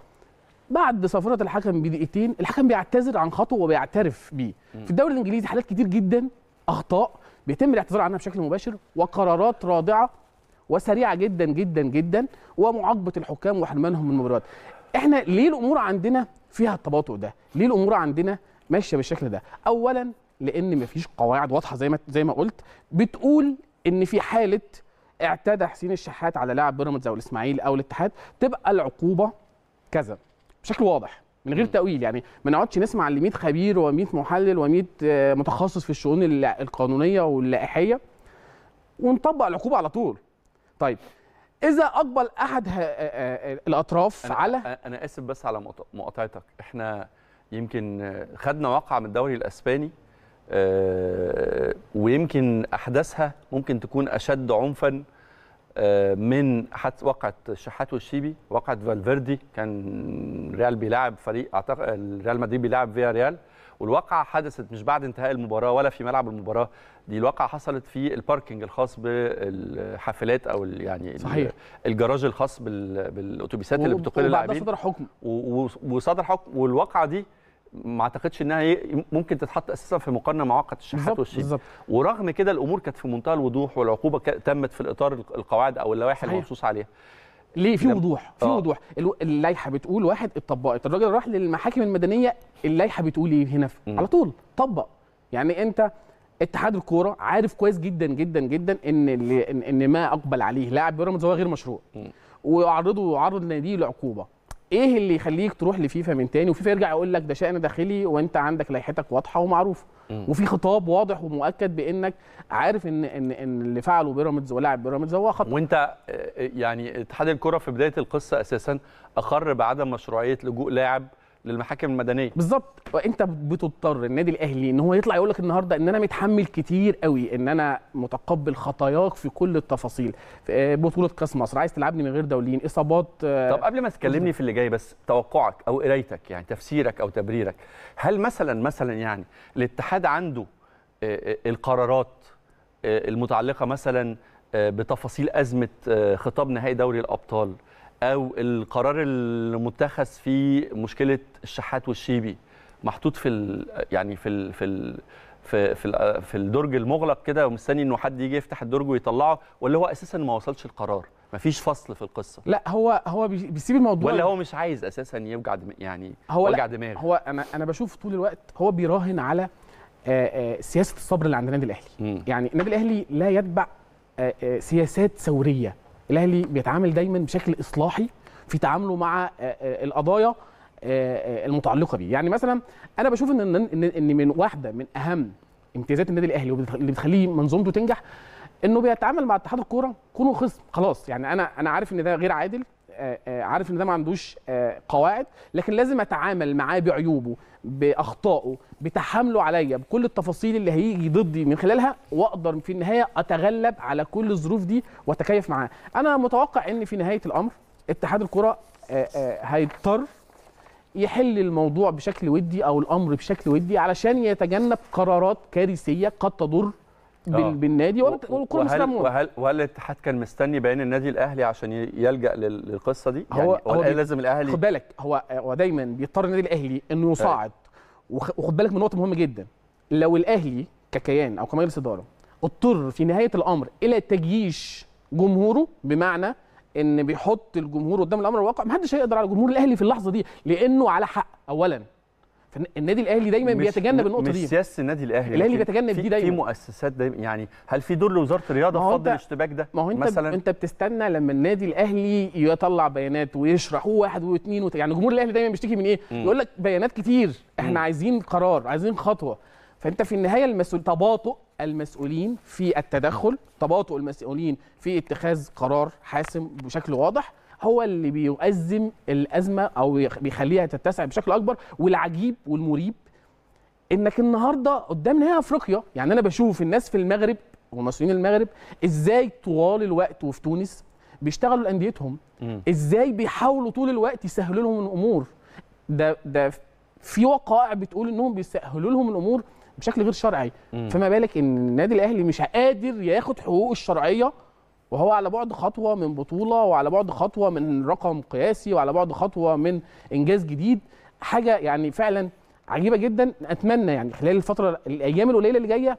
بعد صفرة الحكم بدقيقتين الحكم بيعتذر عن خطوه وبيعترف بيه في الدوري الانجليزي حالات كتير جدا اخطاء بيتم الاعتذار عنها بشكل مباشر وقرارات رادعه وسريعه جدا جدا جدا ومعاقبه الحكام وحرمانهم من المباريات احنا ليه الامور عندنا فيها التباطؤ ده ليه الامور عندنا ماشيه بالشكل ده اولا لان مفيش قواعد واضحه زي ما زي ما قلت بتقول ان في حاله اعتدى حسين الشحات على لاعب بيراميدز او الاسماعيلي او الاتحاد تبقى العقوبه كذا بشكل واضح من غير تاويل يعني ما نقعدش نسمع ل 100 خبير و100 محلل و100 آه، متخصص في الشؤون القانونيه واللائحيه ونطبق العقوبه على طول طيب اذا اقبل احد الاطراف أنا على انا اسف بس على مقاطعتك احنا يمكن خدنا واقعه من الدوري الاسباني ويمكن احداثها ممكن تكون اشد عنفا من حتى واقعه الشحات والشيبي واقعه فالفيردي كان ريال بيلاعب فريق اعتقد ريال مدريد بيلاعب فيا ريال والواقعه حدثت مش بعد انتهاء المباراه ولا في ملعب المباراه دي الواقعه حصلت في الباركينج الخاص بالحافلات او يعني صحيح. الجراج الخاص بالاتوبيسات اللي بتقل اللاعبين صدر حكم وصدر حكم والواقعه دي ما اعتقدش انها ممكن تتحط اساسا في مقارنه مع واقعه الشحات والشيب ورغم كده الامور كانت في منتهى الوضوح والعقوبه تمت في الاطار القواعد او اللوائح المنصوص عليها ليه في وضوح في آه. وضوح اللائحه بتقول واحد اتطبقت الراجل راح للمحاكم المدنيه اللائحه بتقول ايه هنا على طول طبق يعني انت اتحاد الكوره عارف كويس جدا جدا جدا ان ان ما اقبل عليه لاعب بيراميدز هو غير مشروع ويعرضه ويعرض ناديه لعقوبه ايه اللي يخليك تروح لفيفا من تاني وفيفا يرجع يقول لك ده شان داخلي وانت عندك لائحتك واضحه ومعروفه وفي خطاب واضح ومؤكد بانك عارف ان ان ان اللي فعله بيراميدز ولاعب بيراميدز هو خطأ وانت آه، يعني اتحاد الكره في بدايه القصه اساسا اقر بعدم مشروعيه لجوء لاعب للمحاكم المدنيه بالظبط وانت بتضطر النادي الاهلي ان هو يطلع يقول لك النهارده ان انا متحمل كتير قوي ان انا متقبل خطاياك في كل التفاصيل في آه، بطوله كاس مصر عايز تلعبني من غير دوليين اصابات آه، طب قبل ما تكلمني في اللي جاي بس توقعك او قرايتك يعني تفسيرك او تبريرك هل مثلا مثلا يعني الاتحاد عنده آه، القرارات المتعلقه مثلا بتفاصيل ازمه خطاب نهائي دوري الابطال او القرار المتخذ في مشكله الشحات والشيبي محطوط في ال يعني في ال في ال في في, في الدرج المغلق كده ومستني انه حد يجي يفتح الدرج ويطلعه ولا هو اساسا ما وصلش القرار مفيش فصل في القصه لا هو هو بيسيب الموضوع ولا هو مش عايز اساسا يوجع دم يعني هو وجع دماغه هو انا انا بشوف طول الوقت هو بيراهن على آآ آآ سياسه الصبر اللي عند النادي الاهلي م. يعني النادي الاهلي لا يتبع سياسات ثوريه الاهلي بيتعامل دايما بشكل اصلاحي في تعامله مع آه، آه، القضايا آه، المتعلقه بيه يعني مثلا انا بشوف ان ان من واحده من اهم امتيازات النادي الاهلي اللي بتخليه منظومته تنجح انه بيتعامل مع اتحاد الكوره كونه خصم خلاص يعني انا انا عارف ان ده غير عادل آه، آه، عارف ان ده ما عندوش آه، قواعد لكن لازم اتعامل معاه بعيوبه باخطائه بتحامله عليا بكل التفاصيل اللي هيجي ضدي من خلالها واقدر في النهايه اتغلب على كل الظروف دي واتكيف معاه انا متوقع ان في نهايه الامر اتحاد الكره هيضطر يحل الموضوع بشكل ودي او الامر بشكل ودي علشان يتجنب قرارات كارثيه قد تضر بال آه. بالنادي والكره المسلمون وهل وهل الاتحاد كان مستني بيان النادي الاهلي عشان يلجا للقصه دي يعني هو, هو لازم الاهلي خد بالك هو هو دايما بيضطر النادي الاهلي انه آه. يصعد وخد بالك من نقطه مهمه جدا لو الاهلي ككيان او كمجلس اداره اضطر في نهايه الامر الى تجييش جمهوره بمعنى ان بيحط الجمهور قدام الامر الواقع محدش هيقدر على جمهور الاهلي في اللحظه دي لانه على حق اولا النادي الاهلي دايما بيتجنب النقطه دي مش سياسه النادي الاهلي الاهلي بيتجنب دي دايما في مؤسسات دايما يعني هل في دور لوزاره الرياضه فض الاشتباك ده ما هو انت مثلا انت بتستنى لما النادي الاهلي يطلع بيانات ويشرح واحد واثنين وت... يعني جمهور الاهلي دايما بيشتكي من ايه؟ يقول لك بيانات كتير احنا م. عايزين قرار عايزين خطوه فانت في النهايه المسؤول تباطؤ المسؤولين في التدخل تباطؤ المسؤولين في اتخاذ قرار حاسم بشكل واضح هو اللي بيؤزم الازمه او بيخليها تتسع بشكل اكبر والعجيب والمريب انك النهارده قدام نهائي افريقيا يعني انا بشوف الناس في المغرب ومسؤولين المغرب ازاي طوال الوقت وفي تونس بيشتغلوا لانديتهم ازاي بيحاولوا طول الوقت يسهلوا لهم الامور ده ده في وقائع بتقول انهم بيسهلوا لهم الامور بشكل غير شرعي مم. فما بالك ان النادي الاهلي مش قادر ياخد حقوقه الشرعيه وهو على بعد خطوه من بطوله وعلى بعد خطوه من رقم قياسي وعلى بعد خطوه من انجاز جديد حاجه يعني فعلا عجيبه جدا اتمنى يعني خلال الفتره الايام القليله اللي جايه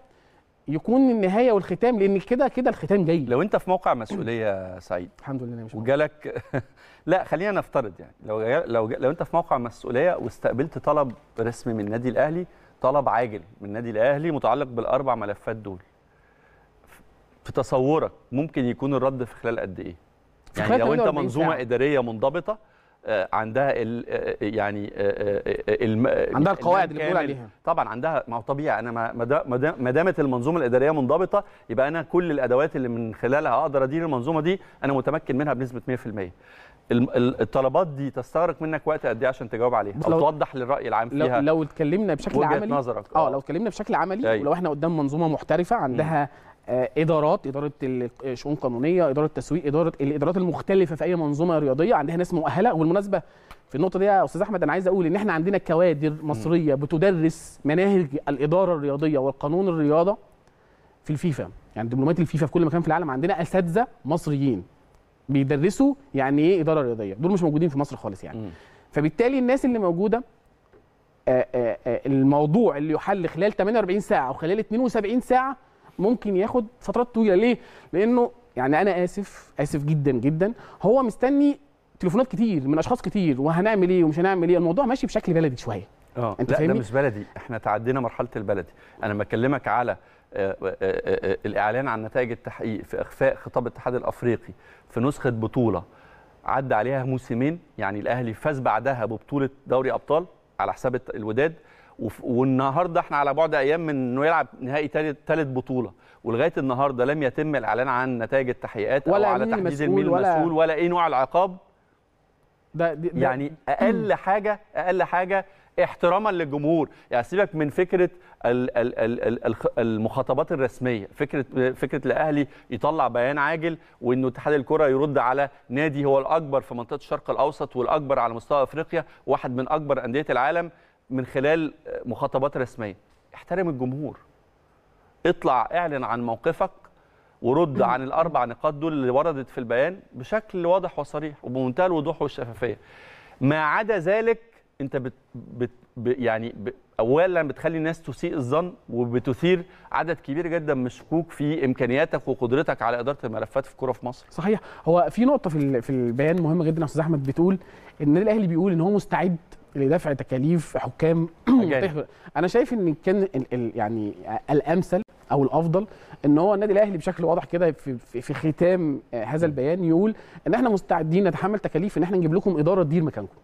يكون النهايه والختام لان كده كده الختام جاي لو انت في موقع مسؤوليه سعيد الحمد لله مش وجالك (laughs) لا خلينا نفترض يعني لو جال... لو جال... لو انت في موقع مسؤوليه واستقبلت طلب رسمي من النادي الاهلي طلب عاجل من النادي الاهلي متعلق بالاربع ملفات دول في تصورك ممكن يكون الرد في خلال قد ايه يعني لو انت منظومه ساعة. اداريه منضبطه آه، عندها الـ آه، آه، يعني الـ عندها القواعد اللي بنقول عليها طبعا عندها ما هو طبيعي انا ما دامت المنظومه الاداريه منضبطه يبقى انا كل الادوات اللي من خلالها اقدر ادير المنظومه دي انا متمكن منها بنسبه 100% الطلبات دي تستغرق منك وقت قد ايه عشان تجاوب عليها او توضح للراي العام فيها لو, اتكلمنا بشكل عملي نظرك اه لو اتكلمنا بشكل عملي أيوه. ولو احنا قدام منظومه محترفه عندها م. آه، ادارات اداره الشؤون القانونيه اداره التسويق اداره الادارات المختلفه في اي منظومه رياضيه عندها ناس مؤهله والمناسبه في النقطه دي يا استاذ احمد انا عايز اقول ان احنا عندنا كوادر مصريه بتدرس مناهج الاداره الرياضيه والقانون الرياضه في الفيفا يعني دبلومات الفيفا في كل مكان في العالم عندنا اساتذه مصريين بيدرسوا يعني ايه اداره رياضيه دول مش موجودين في مصر خالص يعني فبالتالي الناس اللي موجوده آه، آه، الموضوع اللي يحل خلال 48 ساعه وخلال 72 ساعه ممكن ياخد فترات طويله ليه؟ لانه يعني انا اسف اسف جدا جدا هو مستني تليفونات كتير من اشخاص كتير وهنعمل ايه ومش هنعمل ايه الموضوع ماشي بشكل بلدي شويه اه انت لا فاهمني؟ ده مش بلدي احنا تعدينا مرحله البلدي انا بكلمك على آه، آه، آه، الاعلان عن نتائج التحقيق في اخفاء خطاب الاتحاد الافريقي في نسخه بطوله عدى عليها موسمين يعني الاهلي فاز بعدها ببطوله دوري ابطال على حساب الوداد والنهارده احنا على بعد ايام من انه يلعب نهائي ثالث ثالث بطوله ولغايه النهارده لم يتم الاعلان عن نتائج التحقيقات ولا او على تحديد المين المسؤول ولا ايه نوع العقاب ده, ده يعني اقل (clears throat) حاجه اقل حاجه احتراما للجمهور يعني سيبك من فكره المخاطبات الرسميه فكره فكره الاهلي يطلع بيان عاجل وانه اتحاد الكره يرد على نادي هو الاكبر في منطقه الشرق الاوسط والاكبر على مستوى افريقيا واحد من اكبر انديه العالم من خلال مخاطبات رسميه احترم الجمهور اطلع اعلن عن موقفك ورد عن الاربع نقاط دول اللي وردت في البيان بشكل واضح وصريح وبمنتهى الوضوح والشفافيه ما عدا ذلك انت بت بت يعني اولا بتخلي الناس تسيء الظن وبتثير عدد كبير جدا من الشكوك في امكانياتك وقدرتك على اداره الملفات في الكوره في مصر صحيح هو في نقطه في في البيان مهمه جدا يا استاذ احمد بتقول ان الاهلي بيقول ان هو مستعد لدفع تكاليف حكام (clears throat) انا شايف ان كان الـ الـ يعني الامثل او الافضل ان هو النادي الاهلي بشكل واضح كده في, في ختام آه، هذا البيان يقول ان احنا مستعدين نتحمل تكاليف ان احنا نجيب لكم اداره تدير مكانكم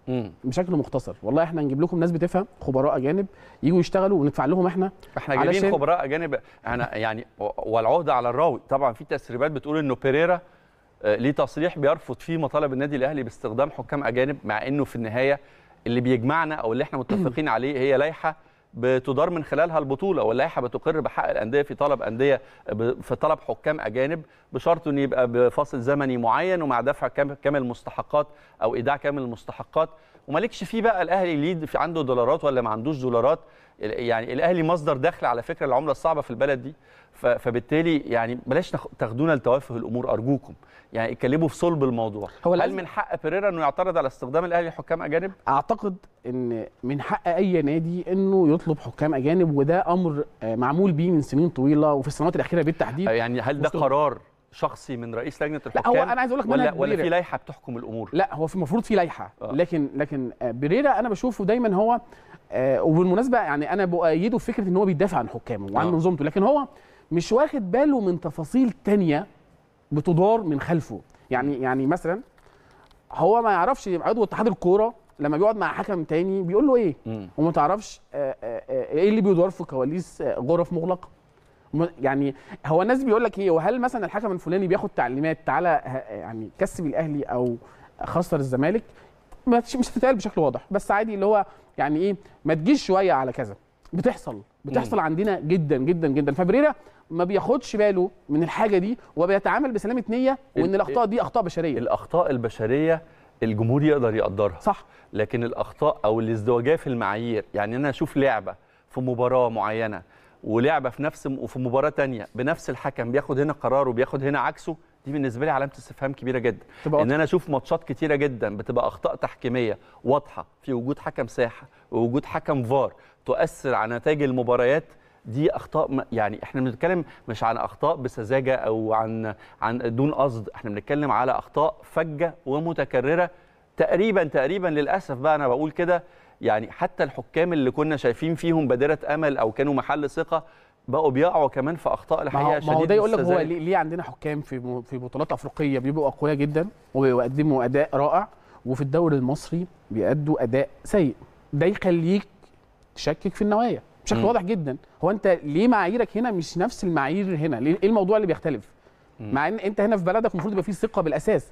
بشكل مختصر والله احنا نجيب لكم ناس بتفهم خبراء اجانب يجوا يشتغلوا وندفع لهم احنا احنا جايبين خبراء اجانب احنا يعني والعهده على الراوي طبعا في تسريبات بتقول انه بيريرا آه، ليه تصريح بيرفض فيه مطالب النادي الاهلي باستخدام حكام اجانب مع انه في النهايه اللي بيجمعنا او اللي احنا متفقين عليه هي لائحه بتدار من خلالها البطوله واللائحه بتقر بحق الانديه في طلب انديه في طلب حكام اجانب بشرط ان يبقى بفاصل زمني معين ومع دفع كامل المستحقات او ايداع كامل المستحقات ومالكش فيه بقى الاهلي ليد في عنده دولارات ولا ما عندوش دولارات يعني الاهلي مصدر دخل على فكره العمله الصعبه في البلد دي فبالتالي يعني بلاش تاخدونا لتوافه الامور ارجوكم يعني اتكلموا في صلب الموضوع هو هل من حق بيريرا انه يعترض على استخدام الاهلي حكام اجانب اعتقد ان من حق اي نادي انه يطلب حكام اجانب وده امر آه، معمول بيه من سنين طويله وفي السنوات الاخيره بالتحديد يعني هل ده قرار شخصي من رئيس لجنه الحكام لا هو انا عايز اقول لك ولا, ولا في لائحه بتحكم الامور لا هو في المفروض في لائحه آه. لكن لكن آه، بريرا انا بشوفه دايما هو آه، وبالمناسبه يعني انا بؤيده في فكره ان هو بيدافع عن حكامه وعن منظومته لكن هو مش واخد باله من تفاصيل تانية بتدار من خلفه يعني يعني مثلا هو ما يعرفش عضو اتحاد الكوره لما بيقعد مع حكم تاني بيقول له ايه وما تعرفش ايه اللي بيدور في كواليس غرف مغلقه يعني هو الناس بيقول لك ايه وهل مثلا الحكم الفلاني بياخد تعليمات تعالى يعني كسب الاهلي او خسر الزمالك مش هتتقال بشكل واضح بس عادي اللي هو يعني ايه ما تجيش شويه على كذا بتحصل بتحصل مم. عندنا جدا جدا جدا فبريرا ما بياخدش باله من الحاجه دي وبيتعامل بسلامه نيه وان الاخطاء دي اخطاء بشريه الاخطاء البشريه الجمهور يقدر يقدرها صح لكن الاخطاء او الازدواجيه في المعايير يعني انا اشوف لعبه في مباراه معينه ولعبه في نفس وفي مباراه ثانيه بنفس الحكم بياخد هنا قرار وبياخد هنا عكسه دي بالنسبه لي علامه استفهام كبيره جدا ان انا اشوف ماتشات كتيره جدا بتبقى اخطاء تحكيميه واضحه في وجود حكم ساحه ووجود حكم فار تؤثر على نتائج المباريات دي اخطاء يعني احنا بنتكلم مش عن اخطاء بسذاجه او عن عن دون قصد احنا بنتكلم على اخطاء فجه ومتكرره تقريبا تقريبا للاسف بقى انا بقول كده يعني حتى الحكام اللي كنا شايفين فيهم بادره امل او كانوا محل ثقه بقوا بيقعوا كمان في اخطاء الحقيقه شديده ما هو ده يقول لك هو ليه عندنا حكام في في بطولات افريقيه بيبقوا اقوياء جدا وبيقدموا اداء رائع وفي الدوري المصري بيأدوا اداء سيء ده يخليك تشكك في النوايا بشكل واضح جدا هو انت ليه معاييرك هنا مش نفس المعايير هنا ايه الموضوع اللي بيختلف مع ان انت هنا في بلدك المفروض يبقى فيه ثقه بالاساس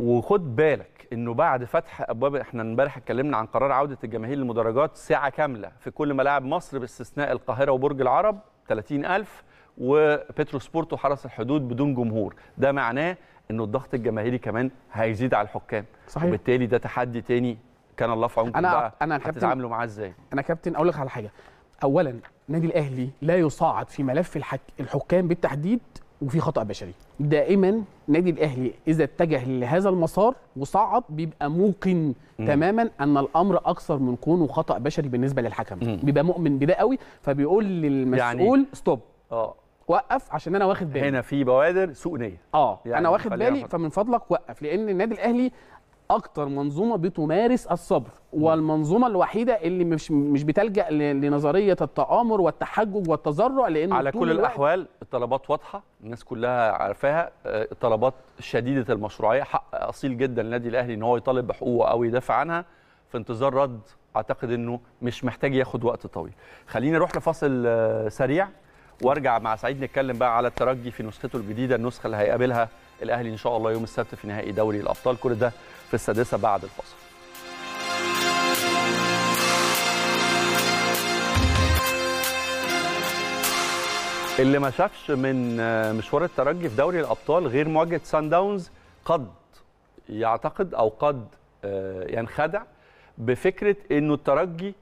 وخد بالك انه بعد فتح ابواب احنا امبارح اتكلمنا عن قرار عوده الجماهير للمدرجات ساعه كامله في كل ملاعب مصر باستثناء القاهره وبرج العرب 30000 وبترو سبورت وحرس الحدود بدون جمهور ده معناه انه الضغط الجماهيري كمان هيزيد على الحكام صحيح وبالتالي ده تحدي تاني كان الله في عونكم بقى انا هتتعاملوا معاه ازاي انا كابتن اقول لك على حاجه اولا النادي الاهلي لا يصعد في ملف الحك... الحكام بالتحديد وفي خطا بشري دائما نادي الاهلي اذا اتجه لهذا المسار وصعد بيبقى موقن مم. تماما ان الامر اكثر من كونه خطا بشري بالنسبه للحكم مم. بيبقى مؤمن بده قوي فبيقول للمسؤول يعني... ستوب اه وقف عشان انا واخد بالي هنا في بوادر سوء نيه اه يعني انا واخد بالي فمن فضلك وقف لان النادي الاهلي اكتر منظومه بتمارس الصبر والمنظومه الوحيده اللي مش مش بتلجا لنظريه التامر والتحجج والتزرع لان على كل الاحوال الطلبات واضحه الناس كلها عارفاها آه، الطلبات شديده المشروعيه حق اصيل جدا للنادي الاهلي ان هو يطالب بحقوقه او يدافع عنها في انتظار رد اعتقد انه مش محتاج ياخد وقت طويل خلينا نروح لفاصل آه، سريع وارجع مع سعيد نتكلم بقى على الترجي في نسخته الجديده النسخه اللي هيقابلها الاهلي ان شاء الله يوم السبت في نهائي دوري الابطال كل ده في السادسة بعد الفاصل اللي ما شافش من مشوار الترجي في دوري الابطال غير مواجهه سان داونز قد يعتقد او قد آه، ينخدع بفكره انه الترجي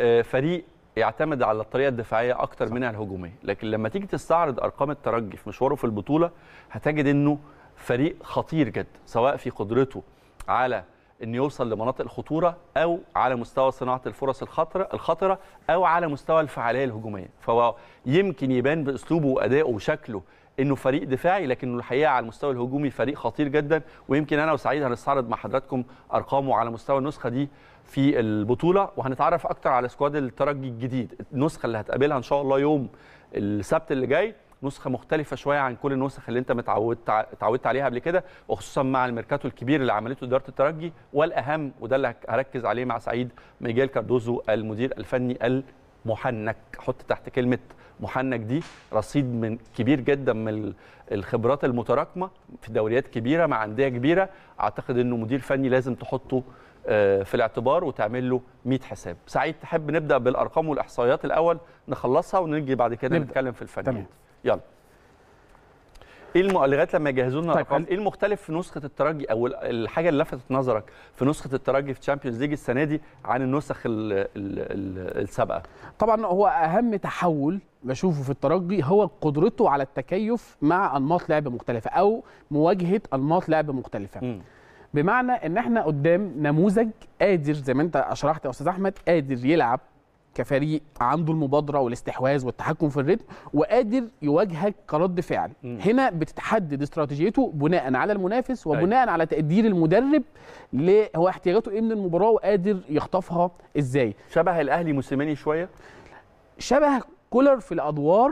آه، فريق يعتمد على الطريقه الدفاعيه اكتر منها الهجوميه لكن لما تيجي تستعرض ارقام الترجي في مشواره في البطوله هتجد انه فريق خطير جدا سواء في قدرته على انه يوصل لمناطق الخطوره او على مستوى صناعه الفرص الخطره الخطره او على مستوى الفعاليه الهجوميه فهو يمكن يبان باسلوبه وادائه وشكله انه فريق دفاعي لكنه الحقيقه على المستوى الهجومي فريق خطير جدا ويمكن انا وسعيد هنستعرض مع حضراتكم ارقامه على مستوى النسخه دي في البطوله وهنتعرف اكتر على سكواد الترجي الجديد النسخه اللي هتقابلها ان شاء الله يوم السبت اللي جاي نسخه مختلفه شويه عن كل النسخ اللي انت متعودت اتعودت عليها قبل كده وخصوصا مع الميركاتو الكبير اللي عملته اداره الترجي والاهم وده اللي هركز عليه مع سعيد ميجيل كاردوزو المدير الفني المحنك حط تحت كلمه محنك دي رصيد من كبير جدا من الخبرات المتراكمه في دوريات كبيره مع انديه كبيره اعتقد انه مدير فني لازم تحطه آه، في الاعتبار وتعمل له 100 حساب سعيد تحب نبدا بالارقام والاحصائيات الاول نخلصها ونيجي بعد كده نبدأ. نتكلم في الفنيات يلا ايه المؤلفات لما يجهزوا لنا طيب الارقام ايه المختلف في نسخه الترجي او الحاجه اللي لفتت نظرك في نسخه الترجي في تشامبيونز ليج السنه دي عن النسخ السابقه طبعا هو اهم تحول بشوفه في الترجي هو قدرته على التكيف مع انماط لعب مختلفه او مواجهه انماط لعب مختلفه م. بمعنى ان احنا قدام نموذج قادر زي ما انت شرحت يا استاذ احمد قادر يلعب كفريق عنده المبادره والاستحواذ والتحكم في الريتم وقادر يواجهك كرد فعل م. هنا بتتحدد استراتيجيته بناء على المنافس أيوه. وبناء أي. على تقدير المدرب هو احتياجاته ايه من المباراه وقادر يخطفها ازاي شبه الاهلي موسيماني شويه شبه كولر في الادوار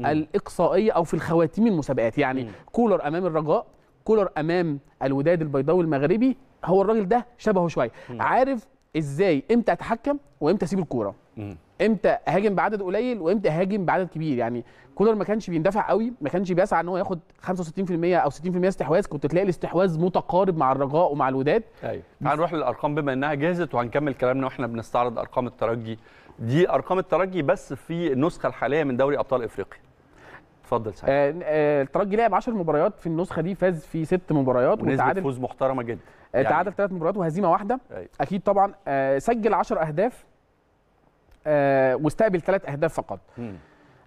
م. الاقصائيه او في الخواتيم المسابقات يعني م. كولر امام الرجاء كولر امام الوداد البيضاوي المغربي هو الراجل ده شبهه شويه عارف ازاي امتى اتحكم وامتى اسيب الكوره امتى اهاجم بعدد قليل وامتى اهاجم بعدد كبير يعني كولر ما كانش بيندفع قوي ما كانش بيسعى ان هو ياخد 65% او 60% استحواذ كنت تلاقي الاستحواذ متقارب مع الرجاء ومع الوداد ايوه هنروح للارقام بما انها جهزت وهنكمل كلامنا واحنا بنستعرض ارقام الترجي دي ارقام الترجي بس في النسخه الحاليه من دوري ابطال افريقيا اتفضل سعيد آه آه الترجي لعب 10 مباريات في النسخه دي فاز في ست مباريات وتعادل فوز محترمه جدا يعني تعادل ثلاث مباريات وهزيمه واحده أيوة. اكيد طبعا آه، سجل 10 اهداف آه، واستقبل ثلاث اهداف فقط م.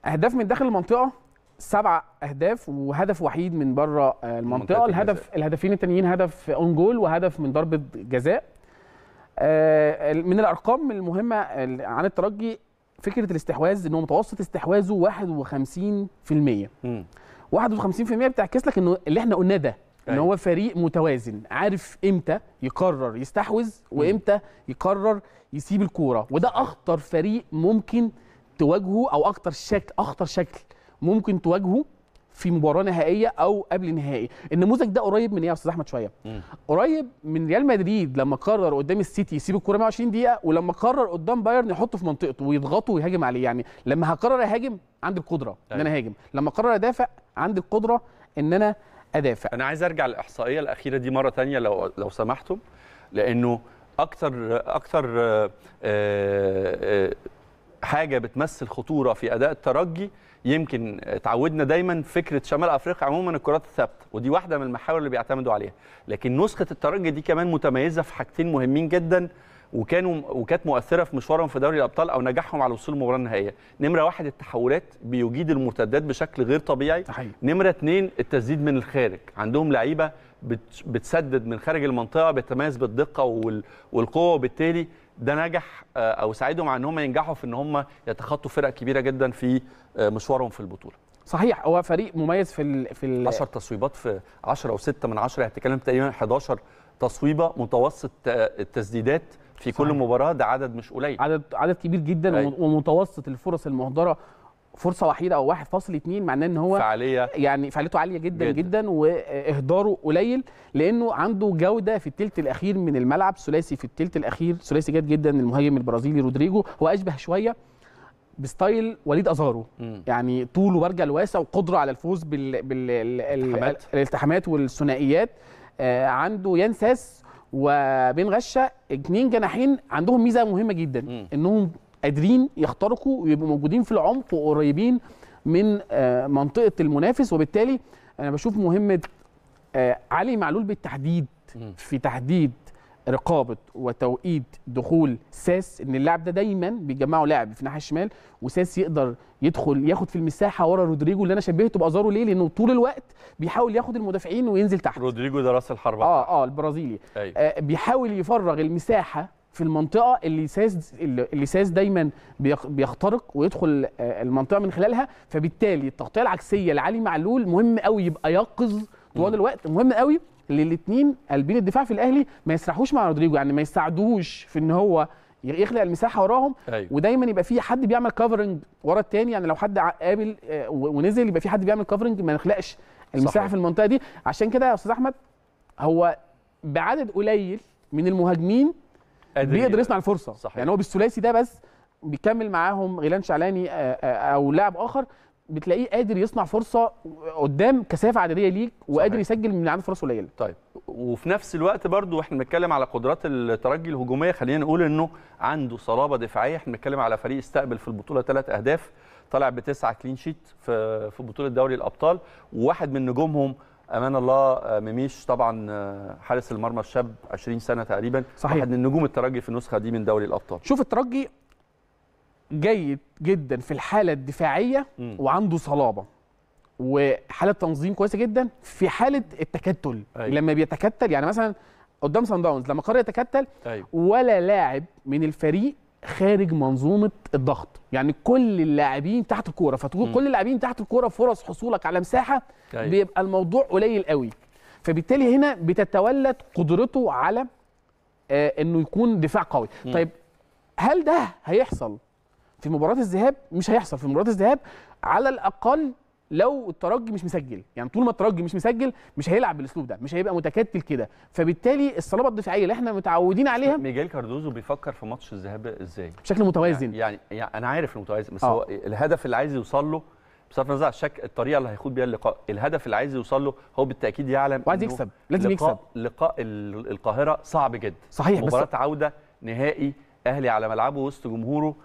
اهداف من داخل المنطقه سبع اهداف وهدف وحيد من بره آه، المنطقه الهدف الهدفين التانيين هدف اون جول وهدف من ضربه جزاء من الارقام المهمه عن الترجي فكره الاستحواذ ان هو متوسط استحواذه 51% م. 51% بتعكس لك انه اللي احنا قلناه ده ان أيوة. هو فريق متوازن عارف امتى يقرر يستحوذ وامتى يقرر يسيب الكوره وده اخطر فريق ممكن تواجهه او اخطر شكل اخطر شكل ممكن تواجهه في مباراه نهائيه او قبل نهائي النموذج ده قريب من ايه يا استاذ احمد شويه قريب من ريال مدريد لما قرر قدام السيتي يسيب الكوره 120 دقيقه ولما قرر قدام بايرن يحطه في منطقته ويضغطه ويهاجم عليه يعني لما هقرر اهاجم عندي القدره ان انا اهاجم أيوة. لما قرر ادافع عندي القدره ان انا ادافع انا عايز ارجع للاحصائيه الاخيره دي مره ثانيه لو لو سمحتم لانه اكثر اكثر آه، آه، حاجه بتمثل خطوره في اداء الترجي يمكن اتعودنا دايما فكره شمال افريقيا عموما الكرات الثابته ودي واحده من المحاور اللي بيعتمدوا عليها لكن نسخه الترجي دي كمان متميزه في حاجتين مهمين جدا وكانوا وكانت مؤثره في مشوارهم في دوري الابطال او نجاحهم على وصول المباراه النهائيه نمره واحد التحولات بيجيد المرتدات بشكل غير طبيعي صحيح. نمره اثنين التسديد من الخارج عندهم لعيبه بتسدد من خارج المنطقه بتتميز بالدقه والقوه وبالتالي ده نجح آه، او ساعدهم على ان هم ينجحوا في ان هم يتخطوا فرق كبيره جدا في آه، مشوارهم في البطوله صحيح هو فريق مميز في الـ في 10 تصويبات في 10 او 6 من 10 هتتكلم يعني تقريبا 11 تصويبه متوسط آه، التسديدات في كل صحيح. مباراه ده عدد مش قليل عدد عدد كبير جدا أي. طيب. ومتوسط الفرص المهدره فرصه وحيده او 1.2 معناه ان هو فعاليه يعني فعاليته عاليه جدا جدا, جداً واهداره قليل لانه عنده جوده في الثلث الاخير من الملعب ثلاثي في الثلث الاخير ثلاثي جاد جدا المهاجم البرازيلي رودريجو هو اشبه شويه بستايل وليد ازارو مم. يعني طول وبرجل واسع وقدره على الفوز بالالتحامات والثنائيات آه عنده ينساس وبين غشه اتنين جناحين عندهم ميزه مهمه جدا م. انهم قادرين يخترقوا ويبقوا موجودين في العمق وقريبين من آه، منطقه المنافس وبالتالي انا بشوف مهمه آه، علي معلول بالتحديد م. في تحديد رقابه وتوقيت دخول ساس ان اللاعب ده دايما بيجمعوا لاعب في الناحيه الشمال وساس يقدر يدخل ياخد في المساحه ورا رودريجو اللي انا شبهته بازارو ليه لانه طول الوقت بيحاول ياخد المدافعين وينزل تحت رودريجو ده راس الحربه اه اه البرازيلي أيوة. آه بيحاول يفرغ المساحه في المنطقه اللي ساس اللي ساس دايما بيخترق ويدخل آه، المنطقه من خلالها فبالتالي التغطيه العكسيه لعلي معلول مهم قوي يبقى يقظ طوال الوقت مهم قوي للاثنين قلبين الدفاع في الاهلي ما يسرحوش مع رودريجو يعني ما يساعدوش في ان هو يخلق المساحه وراهم أيوة. ودايما يبقى في حد بيعمل كفرنج ورا الثاني يعني لو حد قابل آه، ونزل يبقى في حد بيعمل كفرنج ما يخلقش المساحه صحيح. في المنطقه دي عشان كده يا استاذ احمد هو بعدد قليل من المهاجمين بيقدر يصنع الفرصه صحيح. يعني هو بالثلاثي ده بس بيكمل معاهم غيلان شعلاني آه، آه، او لاعب اخر بتلاقيه قادر يصنع فرصه قدام كثافه عدديه ليك وقادر يسجل من عنده فرص قليله طيب وفي نفس الوقت برضو احنا بنتكلم على قدرات الترجي الهجوميه خلينا نقول انه عنده صلابه دفاعيه احنا بنتكلم على فريق استقبل في البطوله ثلاث اهداف طلع بتسعه كلين شيت في في بطوله دوري الابطال وواحد من نجومهم امان الله آه، ميميش طبعا آه، حارس المرمى الشاب 20 سنه تقريبا صحيح واحد من نجوم الترجي في النسخه دي من دوري الابطال شوف الترجي جيد جدا في الحاله الدفاعيه وعنده صلابه وحاله تنظيم كويسه جدا في حاله التكتل أيوة. لما بيتكتل يعني مثلا قدام سان داونز لما قرر يتكتل أيوة. ولا لاعب من الفريق خارج منظومه الضغط يعني كل اللاعبين تحت الكوره كل اللاعبين تحت الكوره فرص حصولك على مساحه أيوة. بيبقى الموضوع قليل قوي فبالتالي هنا بتتولد قدرته على آه انه يكون دفاع قوي م. طيب هل ده هيحصل في مباراه الذهاب مش هيحصل في مباراه الذهاب على الاقل لو الترجي مش مسجل يعني طول ما الترجي مش مسجل مش هيلعب بالاسلوب ده مش هيبقى متكتل كده فبالتالي الصلابه الدفاعيه اللي احنا متعودين عليها ميجيل كاردوزو بيفكر في ماتش الذهاب ازاي بشكل متوازن يعني, يعني, يعني انا عارف المتوازن بس آه. هو الهدف اللي عايز يوصل له بصرف النظر عن الشك الطريقه اللي هيخوض بيها اللقاء الهدف اللي عايز يوصل له هو بالتاكيد يعلم وعايز يكسب لازم لقاء يكسب لقاء القاهره صعب جدا صحيح مباراه بس... عوده نهائي اهلي على ملعبه وسط جمهوره